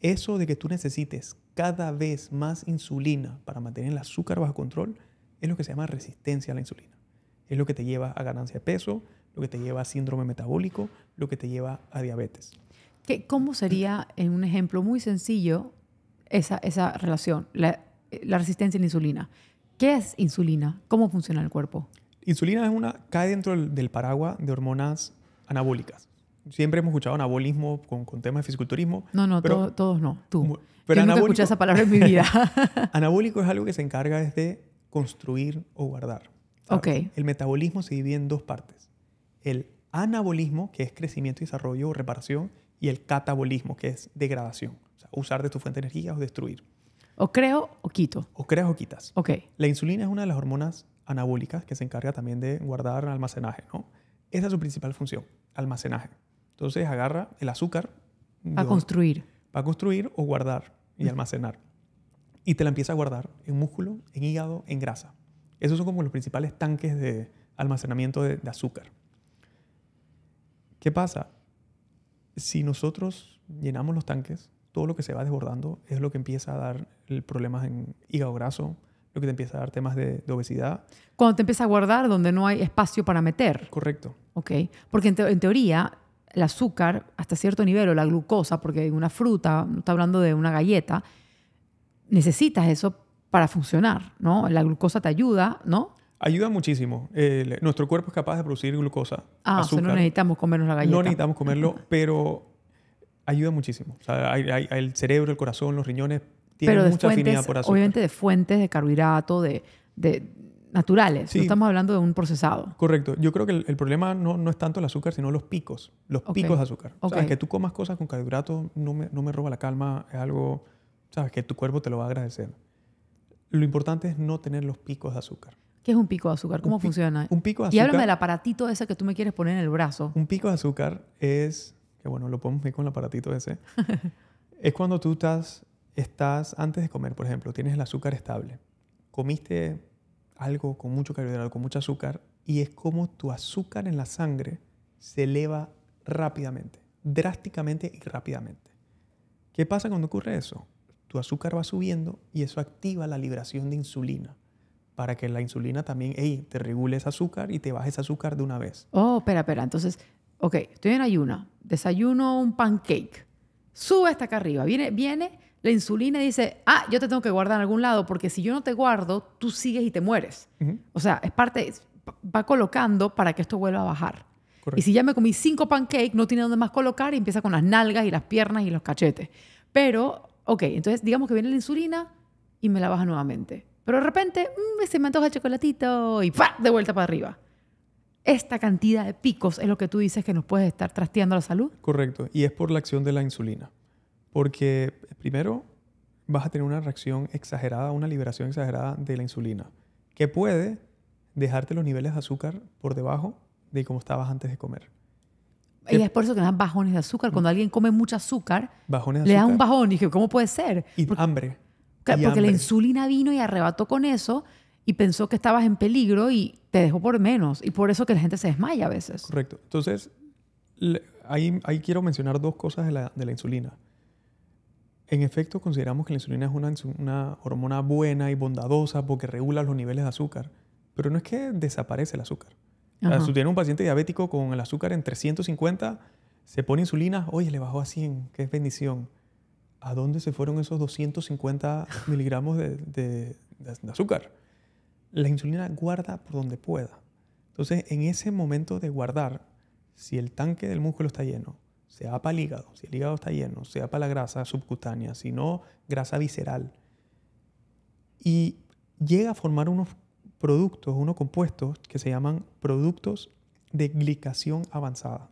Eso de que tú necesites cada vez más insulina para mantener el azúcar bajo control, es lo que se llama resistencia a la insulina. Es lo que te lleva a ganancia de peso, lo que te lleva a síndrome metabólico, lo que te lleva a diabetes. ¿Cómo sería, en un ejemplo muy sencillo, esa, esa relación, la, resistencia a la insulina? ¿Qué es insulina? ¿Cómo funciona el cuerpo? Insulina es una, cae dentro del, paraguas de hormonas anabólicas. Siempre hemos escuchado anabolismo con, con temas de fisiculturismo. No, no, todos no, tú. Yo nunca escuché esa palabra en mi vida. anabólico es algo que se encarga de construir o guardar. Okay. El metabolismo se divide en dos partes. El anabolismo, que es crecimiento y desarrollo o reparación, y el catabolismo, que es degradación, o sea, usar de tu fuente de energía o destruir. O creo o quito. O creas o quitas. La insulina es una de las hormonas anabólicas que se encarga también de guardar almacenaje, ¿no? Esa es su principal función, almacenaje. Entonces agarra el azúcar. a construir. Para construir o guardar y almacenar y te la empieza a guardar en músculo, en hígado, en grasa. Esos son como los principales tanques de almacenamiento de, azúcar. ¿Qué pasa? Si nosotros llenamos los tanques, todo lo que se va desbordando es lo que empieza a dar problemas en hígado graso, lo que te empieza a dar temas de, obesidad. Cuando te empieza a guardar donde no hay espacio para meter. Correcto. Ok, porque en, teoría el azúcar hasta cierto nivel o la glucosa, porque una fruta, no está hablando de una galleta, necesitas eso para funcionar, ¿no? La glucosa te ayuda, ¿no? Ayuda muchísimo. nuestro cuerpo es capaz de producir glucosa. Ah, o sea, no necesitamos comernos la galleta. No necesitamos comerlo, pero ayuda muchísimo. O sea, el cerebro, el corazón, los riñones tienen mucha afinidad por azúcar. Obviamente de fuentes de carbohidrato, de, de naturales. No estamos hablando de un procesado. Correcto. Yo creo que el, problema no, es tanto el azúcar, sino los picos. Los picos de azúcar. O sea, que tú comas cosas con carbohidratos no no me roba la calma. Es algo sabes que tu cuerpo te lo va a agradecer. Lo importante es no tener los picos de azúcar. ¿Qué es un pico de azúcar? ¿Cómo funciona? Un pico de azúcar. Y háblame del aparatito ese que tú me quieres poner en el brazo. Un pico de azúcar es, que bueno, lo podemos ver con el aparatito ese. es cuando tú estás, estás, antes de comer, por ejemplo, tienes el azúcar estable. Comiste algo con mucho carbohidrato, con mucho azúcar, y es como tu azúcar en la sangre se eleva rápidamente, drásticamente y rápidamente. ¿Qué pasa cuando ocurre eso? tu azúcar va subiendo y eso activa la liberación de insulina para que la insulina también te regule ese azúcar y te baje ese azúcar de una vez. Oh, espera, espera. Entonces, ok, estoy en ayuno, desayuno un pancake, sube hasta acá arriba, viene, viene la insulina y dice, ah, yo te tengo que guardar en algún lado porque si yo no te guardo, tú sigues y te mueres. O sea, es parte, va colocando para que esto vuelva a bajar. Y si ya me comí cinco pancakes, no tiene dónde más colocar y empieza con las nalgas y las piernas y los cachetes. Pero Ok, entonces digamos que viene la insulina y me la baja nuevamente. Pero de repente mm, se me antoja el chocolatito y ¡pa! de vuelta para arriba. Esta cantidad de picos es lo que tú dices que nos puede estar trasteando la salud. Correcto, y es por la acción de la insulina. Porque primero vas a tener una reacción exagerada, una liberación exagerada de la insulina, que puede dejarte los niveles de azúcar por debajo de cómo estabas antes de comer. Y es por eso que dan bajones de azúcar. Cuando alguien come mucho azúcar, le da un bajón. Y dije, ¿cómo puede ser? Y hambre. porque la insulina vino y arrebató con eso y pensó que estabas en peligro y te dejó por menos. Y por eso que la gente se desmaya a veces. Correcto. Entonces, ahí, ahí, quiero mencionar dos cosas de la, de la, insulina. En efecto, consideramos que la insulina es una, una hormona buena y bondadosa porque regula los niveles de azúcar. Pero no es que desaparece el azúcar. Ah, si tiene un paciente diabético con el azúcar en 350, se pone insulina, oye, le bajó a 100, qué bendición. ¿A dónde se fueron esos 250 miligramos de, azúcar? La insulina guarda por donde pueda. Entonces, en ese momento de guardar, si el tanque del músculo está lleno, se para el hígado, si el hígado está lleno, se para la grasa subcutánea, si no, grasa visceral. Y llega a formar unos productos, unos compuestos que se llaman productos de glicación avanzada.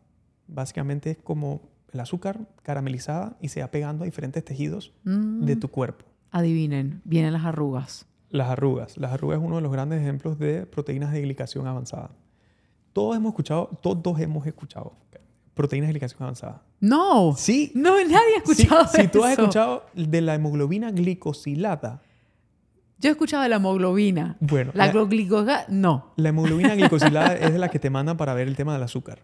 Básicamente es como el azúcar caramelizada y se va pegando a diferentes tejidos mm. de tu cuerpo. Adivinen, vienen las arrugas. Las arrugas. Las arrugas es uno de los grandes ejemplos de proteínas de glicación avanzada. Todos hemos escuchado, todos hemos escuchado proteínas de glicación avanzada. No. Sí. No, nadie ha escuchado Si tú has escuchado de la hemoglobina glicosilada, yo he escuchado de la hemoglobina. Bueno. La, la no. La hemoglobina glicosilada es la que te mandan para ver el tema del azúcar.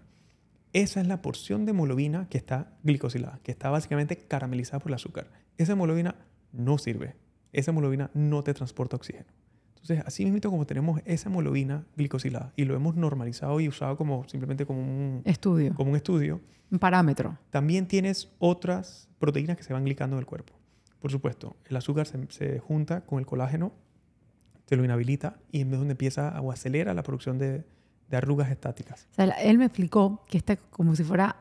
Esa es la porción de hemoglobina que está glicosilada, que está básicamente caramelizada por el azúcar. Esa hemoglobina no sirve. Esa hemoglobina no te transporta oxígeno. Entonces, así mismo como tenemos esa hemoglobina glicosilada y lo hemos normalizado y usado como simplemente como un estudio, como un estudio, un parámetro. También tienes otras proteínas que se van glicando en el cuerpo. Por supuesto, el azúcar se, junta con el colágeno, te lo inhabilita y es donde empieza o acelera la producción de, arrugas estáticas. él me explicó que está como si fuera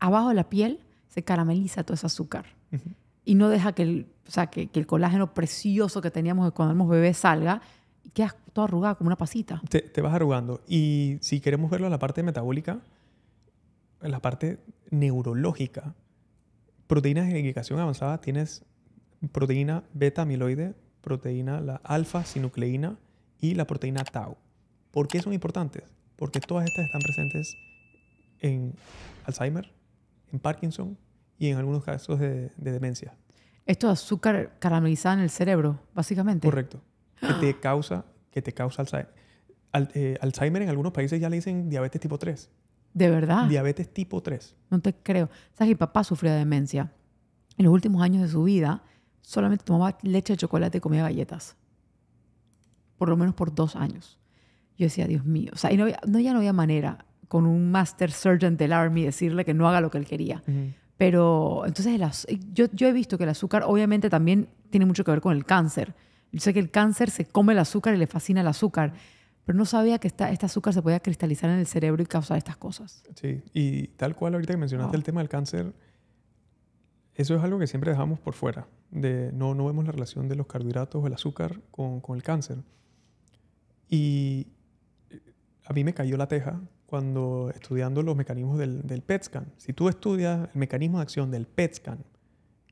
abajo de la piel, se carameliza todo ese azúcar y no deja que el, o sea, que, el colágeno precioso que teníamos cuando éramos bebés salga y quedas todo arrugado como una pasita. Te, vas arrugando. Y si queremos verlo en la parte metabólica, en la parte neurológica, proteínas de glicación avanzada tienes proteína beta-amiloide, proteína la alfa-sinucleína y la proteína tau. ¿Por qué son importantes? Porque todas estas están presentes en Alzheimer, en Parkinson y en algunos casos de, demencia. Esto es azúcar caramelizada en el cerebro, básicamente. Correcto. Que te causa, que te causa Alzheimer. Eh, Alzheimer en algunos países ya le dicen diabetes tipo 3. ¿De verdad? Diabetes tipo 3. No te creo. Sabes que mi papá sufrió de demencia. En los últimos años de su vida, solamente tomaba leche de chocolate y comía galletas. Por lo menos por dos años. Yo decía, Dios mío. O sea, y no, ya no había manera con un master surgeon del Army decirle que no haga lo que él quería. Pero entonces yo, he visto que el azúcar obviamente también tiene mucho que ver con el cáncer. Yo sé que el cáncer se come el azúcar y le fascina el azúcar, pero no sabía que esta, este azúcar se podía cristalizar en el cerebro y causar estas cosas. Sí, y tal cual ahorita que mencionaste el tema del cáncer, eso es algo que siempre dejamos por fuera. De, no, no vemos la relación de los carbohidratos o el azúcar con, el cáncer. Y eh, a mí me cayó la teja cuando estudiando los mecanismos del, del PET scan. Si tú estudias el mecanismo de acción del PET scan,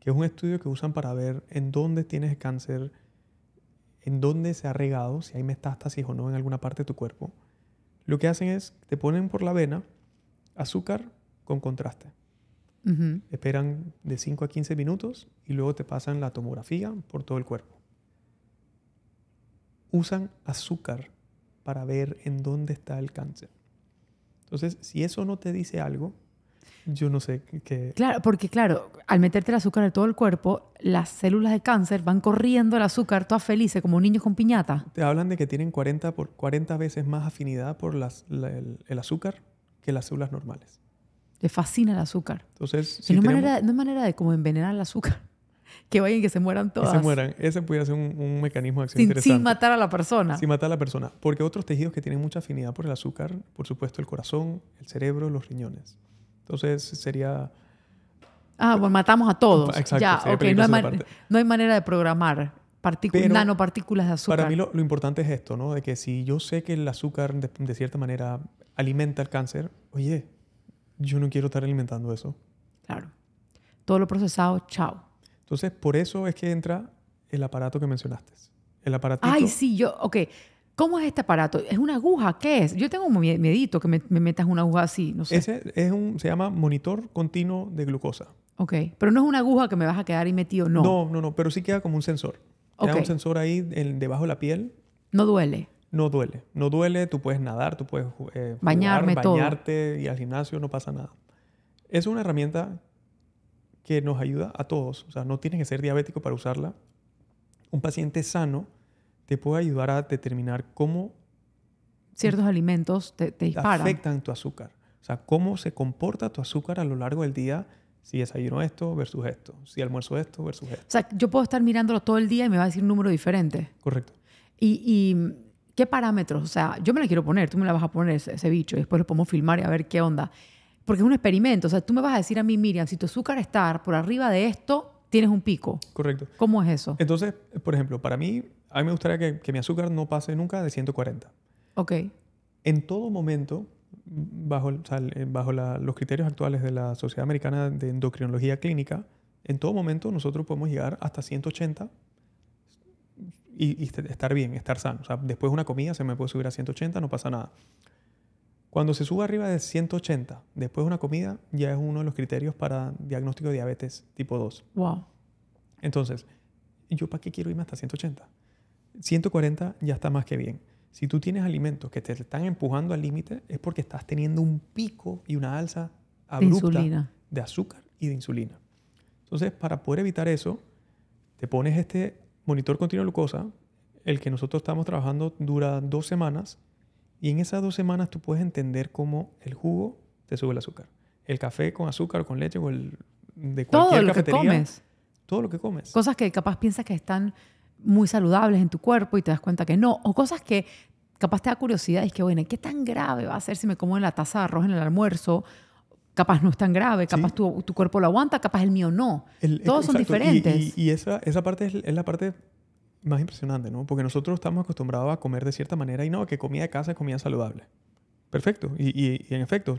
que es un estudio que usan para ver en dónde tienes cáncer, en dónde se ha regado, si hay metástasis o no en alguna parte de tu cuerpo, lo que hacen es te ponen por la vena azúcar con contraste. Esperan de 5 a 15 minutos y luego te pasan la tomografía por todo el cuerpo. Usan azúcar para ver en dónde está el cáncer. Entonces, si eso no te dice algo, yo no sé qué. Claro, porque claro, al meterte el azúcar en todo el cuerpo, las células de cáncer van corriendo el azúcar todas felices, como niños con piñata. Te hablan de que tienen 40, por, 40 veces más afinidad por las, el azúcar que las células normales. Le fascina el azúcar. Entonces, si no, hay manera, no, manera de como envenenar el azúcar. Que vayan, y que se mueran todas. Que se mueran. Ese pudiera ser un, un mecanismo de acción interesante. Sin matar a la persona. Sin matar a la persona. Porque otros tejidos que tienen mucha afinidad por el azúcar, por supuesto, el corazón, el cerebro, los riñones. Entonces, sería... Ah, bueno, matamos a todos. Exacto. Ya, okay. no, hay manera de programar nanopartículas de azúcar. Para mí lo, lo, importante es esto, ¿no? De que si yo sé que el azúcar, de cierta manera, alimenta el cáncer, oye, yo no quiero estar alimentando eso. Claro. Todo lo procesado, chao. Entonces, por eso es que entra el aparato que mencionaste. El aparato. Ay, sí, yo, ok. ¿Cómo es este aparato? ¿Es una aguja? ¿Qué es? Yo tengo un miedito que me, metas una aguja así, no sé. Ese es un, se llama monitor continuo de glucosa. Ok, pero no es una aguja que me vas a quedar ahí metido, no. No, no, no, pero sí queda como un sensor. Queda un sensor ahí en, debajo de la piel. No duele no duele. No duele, tú puedes nadar, tú puedes eh, bañarte, y al gimnasio, no pasa nada. Es una herramienta que nos ayuda a todos. O sea, no tienes que ser diabético para usarla. Un paciente sano te puede ayudar a determinar cómo... Ciertos alimentos te, Afectan tu azúcar. O sea, cómo se comporta tu azúcar a lo largo del día si desayuno esto versus esto, si almuerzo esto versus esto. O sea, yo puedo estar mirándolo todo el día y me va a decir un número diferente. Correcto. y ¿Qué parámetros? O sea, yo me la quiero poner, tú me la vas a poner ese, bicho y después lo podemos filmar y a ver qué onda. Porque es un experimento. O sea, tú me vas a decir a mí, Miriam, si tu azúcar está por arriba de esto, tienes un pico. Correcto. ¿Cómo es eso? Entonces, por ejemplo, para mí, a mí me gustaría que, que mi azúcar no pase nunca de 140. Ok. En todo momento, bajo, eh, bajo los criterios actuales de la Sociedad Americana de Endocrinología Clínica, en todo momento nosotros podemos llegar hasta 180 y, estar bien, estar sano. O sea, después de una comida se me puede subir a 180, no pasa nada. Cuando se sube arriba de 180, después de una comida, ya es uno de los criterios para diagnóstico de diabetes tipo 2. Wow. Entonces, ¿yo para qué quiero irme hasta 180? 140 ya está más que bien. Si tú tienes alimentos que te están empujando al límite, es porque estás teniendo un pico y una alza abrupta de azúcar y de insulina. Entonces, para poder evitar eso, te pones este monitor continuo glucosa, el que nosotros estamos trabajando dura dos semanas y en esas dos semanas tú puedes entender cómo el jugo te sube el azúcar. El café con azúcar, con leche, o el de cualquier todo lo que comes. Todo lo que comes. Cosas que capaz piensas que están muy saludables en tu cuerpo y te das cuenta que no. O cosas que capaz te da curiosidad y es que, bueno, ¿qué tan grave va a ser si me como en la taza de arroz en el almuerzo? Capaz no es tan grave, capaz tu, tu, cuerpo lo aguanta, capaz el mío no. Todos son diferentes. Y, esa, esa, parte es, la parte más impresionante, ¿no? Porque nosotros estamos acostumbrados a comer de cierta manera y no, que comida de casa es comida saludable. Perfecto. Y, y, en efecto,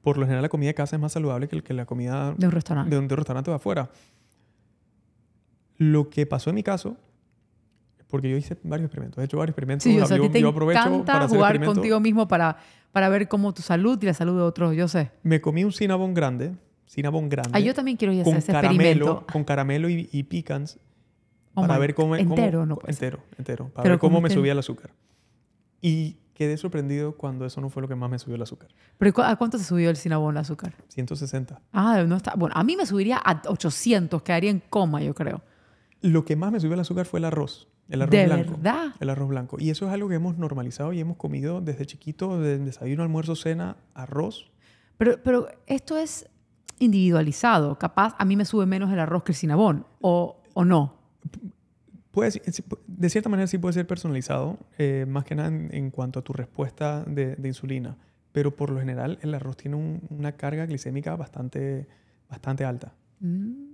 por lo general la comida de casa es más saludable que, que la comida de un restaurante. de un restaurante de afuera. Lo que pasó en mi caso porque yo hice varios experimentos, he hecho varios experimentos. Sí, yo, aprovecho encanta para jugar contigo mismo para, para ver cómo tu salud y la salud de otros, yo sé. Me comí un cinnabon grande, cinnabon grande. Ah, yo también quiero hacer ese caramelo, experimento. Con caramelo y, y picans oh para ver cómo... Entero, no pues. Entero, entero. Para Pero ver cómo me subía el azúcar. Y quedé sorprendido cuando eso no fue lo que más me subió el azúcar. ¿Pero a cuánto se subió el cinnabon el azúcar? 160. Ah, no está... Bueno, a mí me subiría a 800, quedaría en coma, yo creo. Lo que más me subió el azúcar fue el arroz. El arroz blanco. verdad? El arroz blanco. Y eso es algo que hemos normalizado y hemos comido desde chiquito, desde desayuno, almuerzo, cena, arroz. Pero, esto es individualizado. Capaz a mí me sube menos el arroz que el cinabón, o, no. de cierta manera sí puede ser personalizado, eh, más que nada en, cuanto a tu respuesta de, insulina, pero por lo general el arroz tiene una carga glicémica bastante, bastante alta. Mm.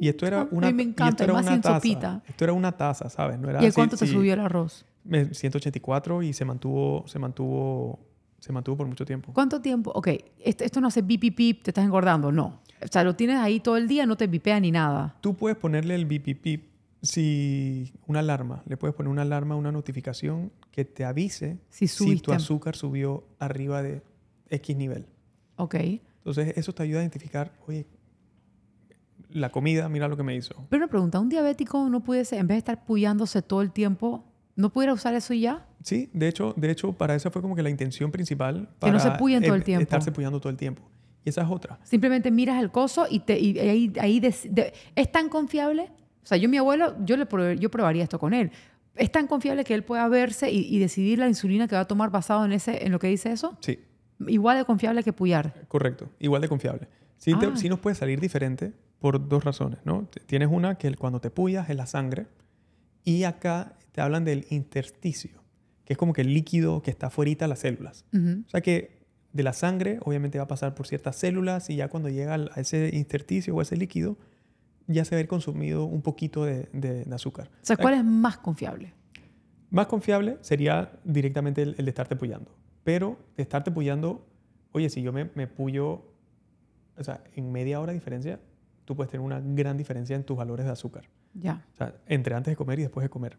Y esto era ah, una, esto era una taza. Esto era una taza, ¿sabes? ¿Y cuánto te subió el arroz? 184 y se mantuvo, se mantuvo, se mantuvo por mucho tiempo. ¿Cuánto tiempo? Ok, este, esto, no hace bip, bip, te estás engordando, no. O sea, lo tienes ahí todo el día, no te bipea ni nada. Tú puedes ponerle el bip, bip, si una alarma, le puedes poner una alarma, una notificación que te avise si, tu azúcar subió arriba de X nivel. Ok. Entonces eso te ayuda a identificar, oye, la comida, mira lo que me hizo. Pero una pregunta, ¿un diabético no pudiese, en vez de estar puyándose todo el tiempo, no pudiera usar eso y ya? Sí, de hecho, de hecho para eso fue como que la intención principal. Para que no se todo el em, tiempo. Estarse puyando todo el tiempo. Y esa es otra. Simplemente miras el coso y, te, ahí, ahí es tan confiable. O sea, yo mi abuelo, yo, le yo probaría esto con él. ¿Es tan confiable que él pueda verse y, decidir la insulina que va a tomar basado en, ese, en lo que dice eso? Sí. Igual de confiable que puyar. Correcto, igual de confiable. Si ah. si nos puede salir diferente, por dos razones, ¿no? Tienes una que cuando te puyas es la sangre y acá te hablan del intersticio, que es como que el líquido que está fuera de las células. O sea que de la sangre obviamente va a pasar por ciertas células y ya cuando llega a ese intersticio o a ese líquido ya se va consumido un poquito de, azúcar. O sea, ¿cuál es más confiable? Más confiable sería directamente el, de estarte puyando. Pero de estarte puyando, oye, si yo me, puyo, o sea, en media hora diferencia, puedes tener una gran diferencia en tus valores de azúcar. Ya. O sea, entre antes de comer y después de comer.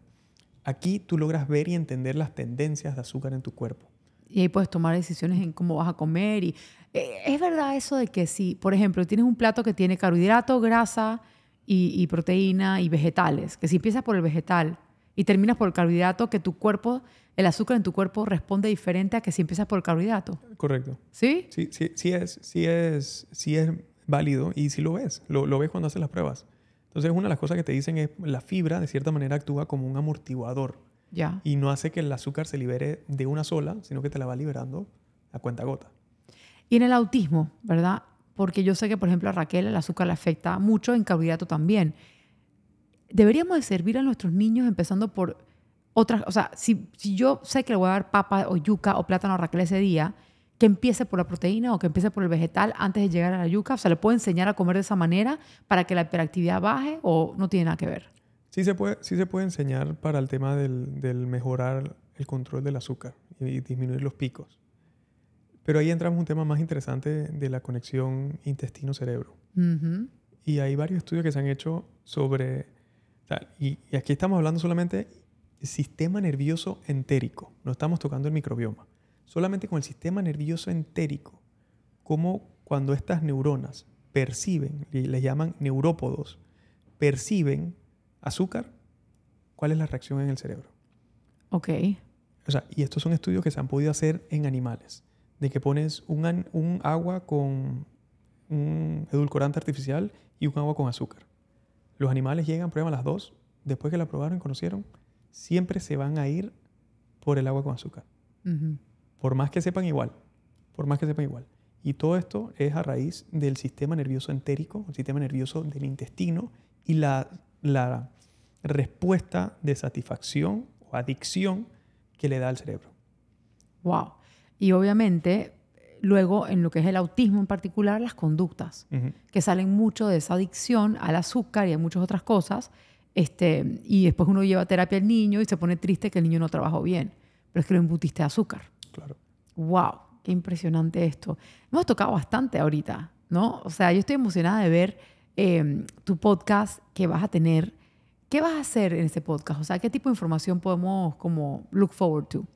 Aquí tú logras ver y entender las tendencias de azúcar en tu cuerpo. Y ahí puedes tomar decisiones en cómo vas a comer. Y, eh, ¿Es verdad eso de que si, por ejemplo, tienes un plato que tiene carbohidrato, grasa y, proteína y vegetales, que si empiezas por el vegetal y terminas por el carbohidrato, que tu cuerpo, el azúcar en tu cuerpo responde diferente a que si empiezas por el carbohidrato? Correcto. ¿Sí? Sí, sí, sí es, sí es, sí es válido y si lo ves, lo, ves cuando haces las pruebas. Entonces, una de las cosas que te dicen es la fibra, de cierta manera, actúa como un amortiguador. Ya. Y no hace que el azúcar se libere de una sola, sino que te la va liberando a cuenta gota. Y en el autismo, ¿verdad? Porque yo sé que, por ejemplo, a Raquel el azúcar le afecta mucho, en carbohidrato también. Deberíamos de servir a nuestros niños empezando por otras, o sea, si, si yo sé que le voy a dar papa o yuca o plátano a Raquel ese día, que empiece por la proteína o que empiece por el vegetal antes de llegar a la yuca. O sea, le puede enseñar a comer de esa manera para que la hiperactividad baje o no tiene nada que ver. Sí se puede, sí se puede enseñar para el tema del, mejorar el control del azúcar y, disminuir los picos. Pero ahí entramos en un tema más interesante de la conexión intestino-cerebro. Y hay varios estudios que se han hecho sobre... y, aquí estamos hablando solamente del sistema nervioso entérico, no estamos tocando el microbioma solamente con el sistema nervioso entérico, como cuando estas neuronas perciben, y les llaman neurópodos, perciben azúcar, ¿cuál es la reacción en el cerebro? Ok. O sea, y estos son estudios que se han podido hacer en animales, de que pones un, agua con un edulcorante artificial y un agua con azúcar. Los animales llegan, prueban las dos, después que la probaron y conocieron, siempre se van a ir por el agua con azúcar. Por más que sepan igual, por más que sepan igual. Y todo esto es a raíz del sistema nervioso entérico, el sistema nervioso del intestino y la, respuesta de satisfacción o adicción que le da al cerebro. Wow. Y obviamente, luego en lo que es el autismo en particular, las conductas, que salen mucho de esa adicción al azúcar y a muchas otras cosas. Este, y después uno lleva terapia al niño y se pone triste que el niño no trabajó bien, pero es que lo embutiste de azúcar. Claro. ¡Wow! Qué impresionante esto. Hemos tocado bastante ahorita, ¿no? O sea, yo estoy emocionada de ver em, tu podcast que vas a tener. ¿Qué vas a hacer en ese podcast? O sea, ¿qué tipo de información podemos como look forward to?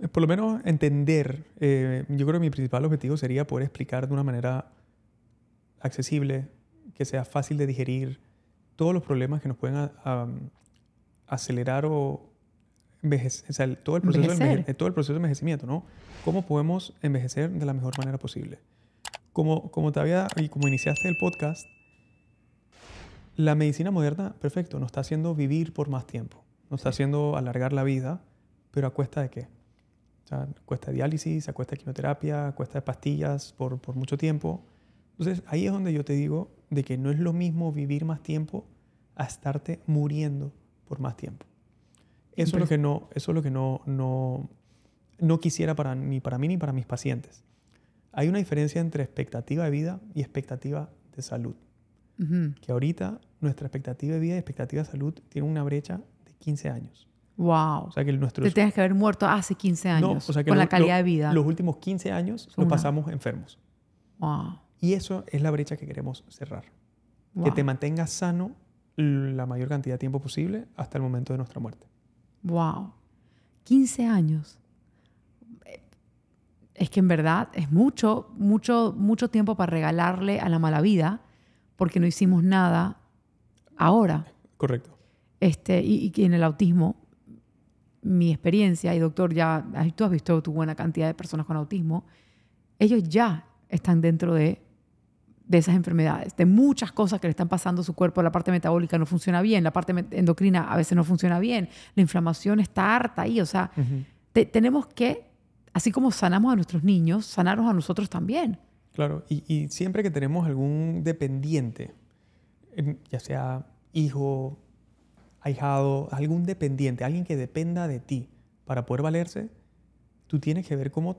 Eh, por lo menos entender. Eh, yo creo que mi principal objetivo sería poder explicar de una manera accesible, que sea fácil de digerir, todos los problemas que nos pueden acelerar o todo, el proceso De eh, todo el proceso de envejecimiento, ¿no? ¿Cómo podemos envejecer de la mejor manera posible? Como, como te había, y como iniciaste el podcast, la medicina moderna, perfecto, nos está haciendo vivir por más tiempo, nos está haciendo alargar la vida, pero ¿a cuesta de qué? O sea, a cuesta de diálisis, a cuesta de quimioterapia, a cuesta de pastillas por, por mucho tiempo. Entonces, ahí es donde yo te digo de que no es lo mismo vivir más tiempo a estarte muriendo por más tiempo. Eso es lo que no, eso es lo que no, no, quisiera para, ni para mí ni para mis pacientes. Hay una diferencia entre expectativa de vida y expectativa de salud. Que ahorita nuestra expectativa de vida y expectativa de salud tiene una brecha de 15 años. Wow. O sea que nuestro... Te tienes que haber muerto hace 15 años con la calidad de vida. Los últimos 15 años lo pasamos enfermos. Wow. Y eso es la brecha que queremos cerrar. Que te mantengas sano la mayor cantidad de tiempo posible hasta el momento de nuestra muerte. Wow. 15 años. Es que en verdad es mucho, mucho, mucho tiempo para regalarle a la mala vida porque no hicimos nada ahora. Correcto. Este, y, y en el autismo, mi experiencia, y doctor, ya tú has visto tu buena cantidad de personas con autismo, ellos ya están dentro de de esas enfermedades, de muchas cosas que le están pasando a su cuerpo. La parte metabólica no funciona bien, la parte endocrina a veces no funciona bien, la inflamación está harta ahí. O sea, tenemos que, así como sanamos a nuestros niños, sanarnos a nosotros también. Claro, y, siempre que tenemos algún dependiente, ya sea hijo, ahijado, algún dependiente, alguien que dependa de ti para poder valerse, tú tienes que ver cómo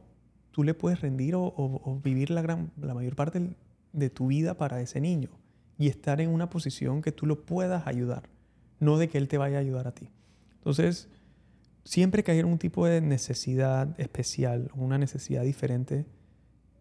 tú le puedes rendir o, vivir la, gran, la mayor parte del de tu vida para ese niño y estar en una posición que tú lo puedas ayudar, no de que él te vaya a ayudar a ti. Entonces, siempre que hay un tipo de necesidad especial una necesidad diferente,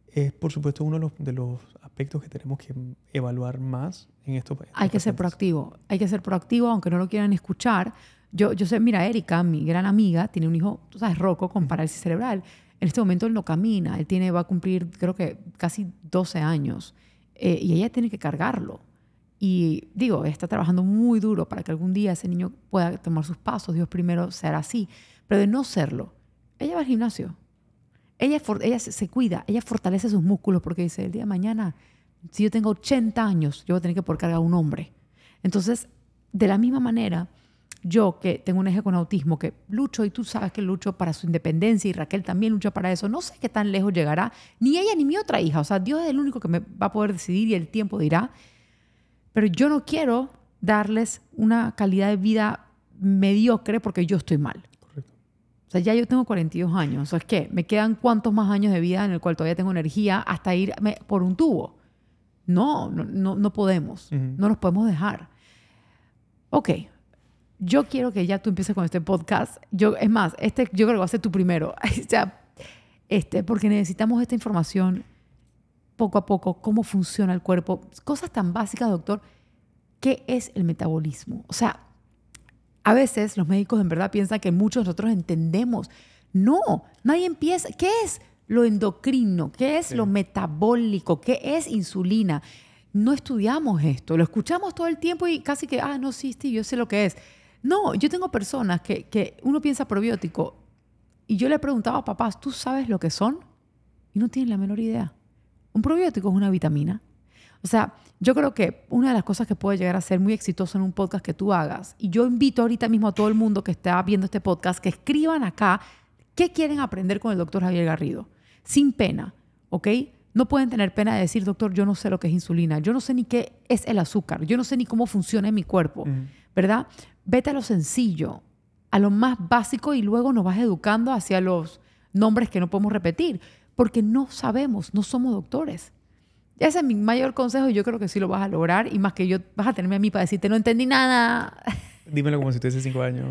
es por supuesto uno de los, aspectos que tenemos que evaluar más en estos países. Hay que ser proactivo, hay que ser proactivo aunque no lo quieran escuchar. Yo, yo sé, mira, Erika, mi gran amiga, tiene un hijo, tú sabes, roco con parálisis cerebral. En este momento él no camina, él tiene, va a cumplir creo que casi 12 años eh, y ella tiene que cargarlo. Y digo, está trabajando muy duro para que algún día ese niño pueda tomar sus pasos, Dios primero será así, pero de no serlo, ella va al gimnasio, ella, se, cuida, ella fortalece sus músculos porque dice, el día de mañana, si yo tengo 80 años, yo voy a tener que por cargar a un hombre. Entonces, de la misma manera, yo que tengo un eje con autismo, que lucho y tú sabes que lucho para su independencia y Raquel también lucha para eso, no sé qué tan lejos llegará, ni ella ni mi otra hija, o sea, Dios es el único que me va a poder decidir y el tiempo dirá, pero yo no quiero darles una calidad de vida mediocre porque yo estoy mal. O sea, ya yo tengo 42 años, o sea, es que me quedan cuántos más años de vida en el cual todavía tengo energía hasta irme por un tubo. No, no, no, podemos, no nos podemos dejar. Ok, yo quiero que ya tú empieces con este podcast. Yo, es más, este yo creo que va a ser tu primero. este, porque necesitamos esta información poco a poco, cómo funciona el cuerpo. Cosas tan básicas, doctor. ¿Qué es el metabolismo? O sea, a veces los médicos en verdad piensan que muchos de nosotros entendemos. No, nadie empieza. ¿Qué es lo endocrino? ¿Qué es lo metabólico? ¿Qué es insulina? No estudiamos esto, lo escuchamos todo el tiempo y casi que, ah, no, sí, sí, yo sé lo que es. No, yo tengo personas que, uno piensa probiótico y yo le preguntaba a papás, ¿tú sabes lo que son? Y no tienen la menor idea. Un probiótico es una vitamina. O sea, yo creo que una de las cosas que puede llegar a ser muy exitoso en un podcast que tú hagas, y yo invito ahorita mismo a todo el mundo que está viendo este podcast que escriban acá qué quieren aprender con el doctor Javier Garrido, sin pena, ¿ok? No pueden tener pena de decir, doctor, yo no sé lo que es insulina, yo no sé ni qué es el azúcar, yo no sé ni cómo funciona mi cuerpo, ¿verdad? vete a lo sencillo, a lo más básico y luego nos vas educando hacia los nombres que no podemos repetir, porque no sabemos, no somos doctores. Ese es mi mayor consejo y yo creo que sí lo vas a lograr y más que yo vas a tenerme a mí para decirte no entendí nada. Dímelo como si tuviese cinco años.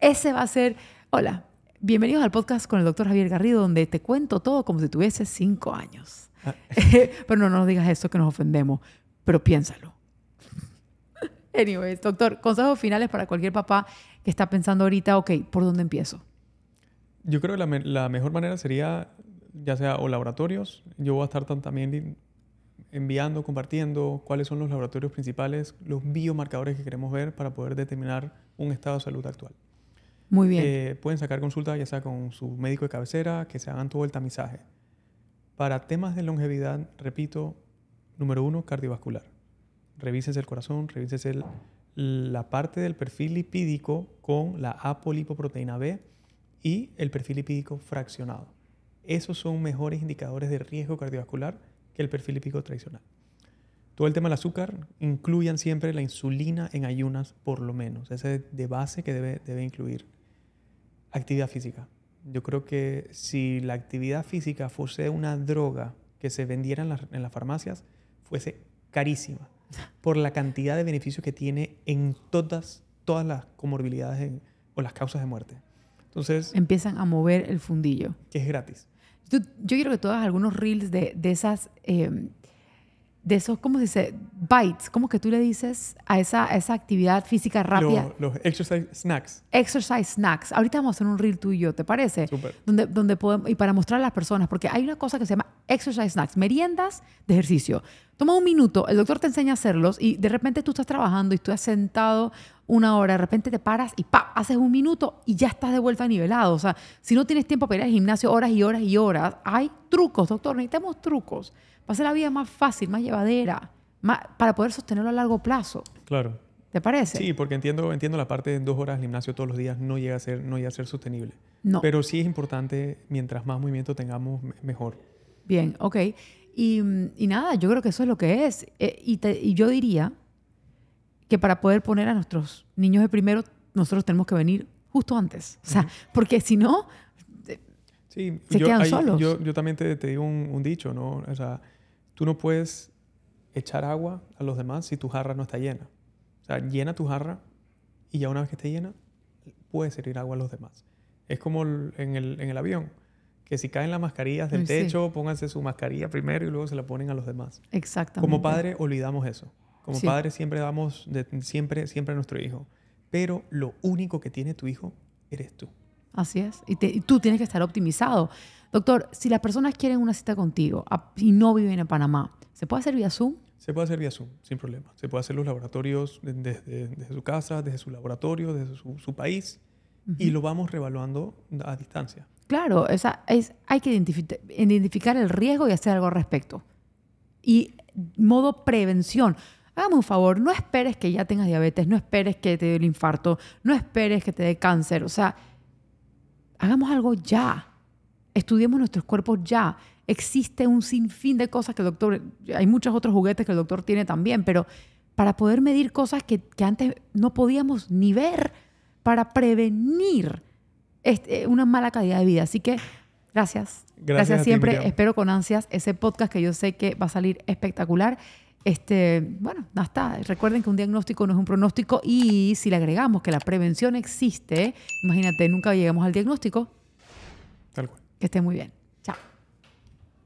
Ese va a ser, hola, bienvenidos al podcast con el doctor Javier Garrido donde te cuento todo como si tuviese cinco años. Ah. Pero no, no nos digas eso que nos ofendemos, pero piénsalo. Anyways, doctor, consejos finales para cualquier papá que está pensando ahorita, ok, ¿por dónde empiezo? Yo creo que la, mejor manera sería, ya sea o laboratorios, yo voy a estar también enviando, compartiendo cuáles son los laboratorios principales, los biomarcadores que queremos ver para poder determinar un estado de salud actual. Muy bien. Eh, pueden sacar consulta ya sea con su médico de cabecera, que se hagan todo el tamizaje. Para temas de longevidad, repito, número uno, cardiovascular revises el corazón, revises la parte del perfil lipídico con la apolipoproteína B y el perfil lipídico fraccionado. Esos son mejores indicadores de riesgo cardiovascular que el perfil lipídico tradicional. Todo el tema del azúcar, incluyan siempre la insulina en ayunas por lo menos. Ese es de base que debe, incluir. Actividad física. Yo creo que si la actividad física fuese una droga que se vendiera en las farmacias, fuese carísima por la cantidad de beneficios que tiene en todas, todas las comorbilidades o las causas de muerte. Entonces... Empiezan a mover el fundillo. Que es gratis. Yo, quiero que tú algunos reels de, esas... Eh, de esos, ¿cómo se dice? Bites, ¿cómo que tú le dices a esa, esa actividad física rápida? Los, exercise snacks. Exercise snacks. Ahorita vamos a hacer un reel tú y yo, ¿te parece? Donde, donde podemos, y para mostrar a las personas, porque hay una cosa que se llama exercise snacks, meriendas de ejercicio. Toma un minuto, el doctor te enseña a hacerlos y de repente tú estás trabajando y tú estás sentado una hora, de repente te paras y ¡pap! haces un minuto y ya estás de vuelta nivelado. O sea, si no tienes tiempo para ir al gimnasio horas y horas y horas, hay trucos, doctor, necesitamos trucos para hacer la vida más fácil, más llevadera, para poder sostenerlo a largo plazo. Claro. ¿Te parece? Sí, porque entiendo, entiendo la parte de dos horas de gimnasio todos los días no llega a ser, no llega a ser sostenible. No. Pero sí es importante, mientras más movimiento tengamos, mejor. Bien, ok. Y, nada, yo creo que eso es lo que es. Eh, y yo diría para poder poner a nuestros niños de primero, nosotros tenemos que venir justo antes. O sea, porque si no, eh, se quedan solos. Yo, también te, te digo un, dicho, ¿no? O sea, tú no puedes echar agua a los demás si tu jarra no está llena. O sea, llena tu jarra y ya una vez que esté llena, puedes servir agua a los demás. Es como en, el, avión que si caen las mascarillas del techo, pónganse su mascarilla primero y luego se la ponen a los demás. Exactamente. Como padre, olvidamos eso. Como padres siempre damos siempre, siempre a nuestro hijo. Pero lo único que tiene tu hijo eres tú. Así es. Y, tú tienes que estar optimizado. Doctor, si las personas quieren una cita contigo ah, y no viven en Panamá, ¿se puede hacer vía Zoom? Se puede hacer vía Zoom, sin problema. Se puede hacer los laboratorios desde, su casa, desde su laboratorio, desde su, país. Y lo vamos revaluando a distancia. Claro, esa es, hay que identificar el riesgo y hacer algo al respecto. Y modo prevención. Hagamos un favor, no esperes que ya tengas diabetes, no esperes que te dé el infarto, no esperes que te dé cáncer. O sea, hagamos algo ya. Estudiemos nuestros cuerpos ya. Existe un sinfín de cosas que el doctor, hay muchos otros juguetes que el doctor tiene también, pero para poder medir cosas que, antes no podíamos ni ver, para prevenir este, eh, una mala calidad de vida. Así que gracias. Gracias, siempre. Espero con ansias ese podcast que yo sé que va a salir espectacular. Este, bueno, no está. Recuerden que un diagnóstico no es un pronóstico y si le agregamos que la prevención existe, imagínate, nunca llegamos al diagnóstico. Tal cual. Que esté muy bien.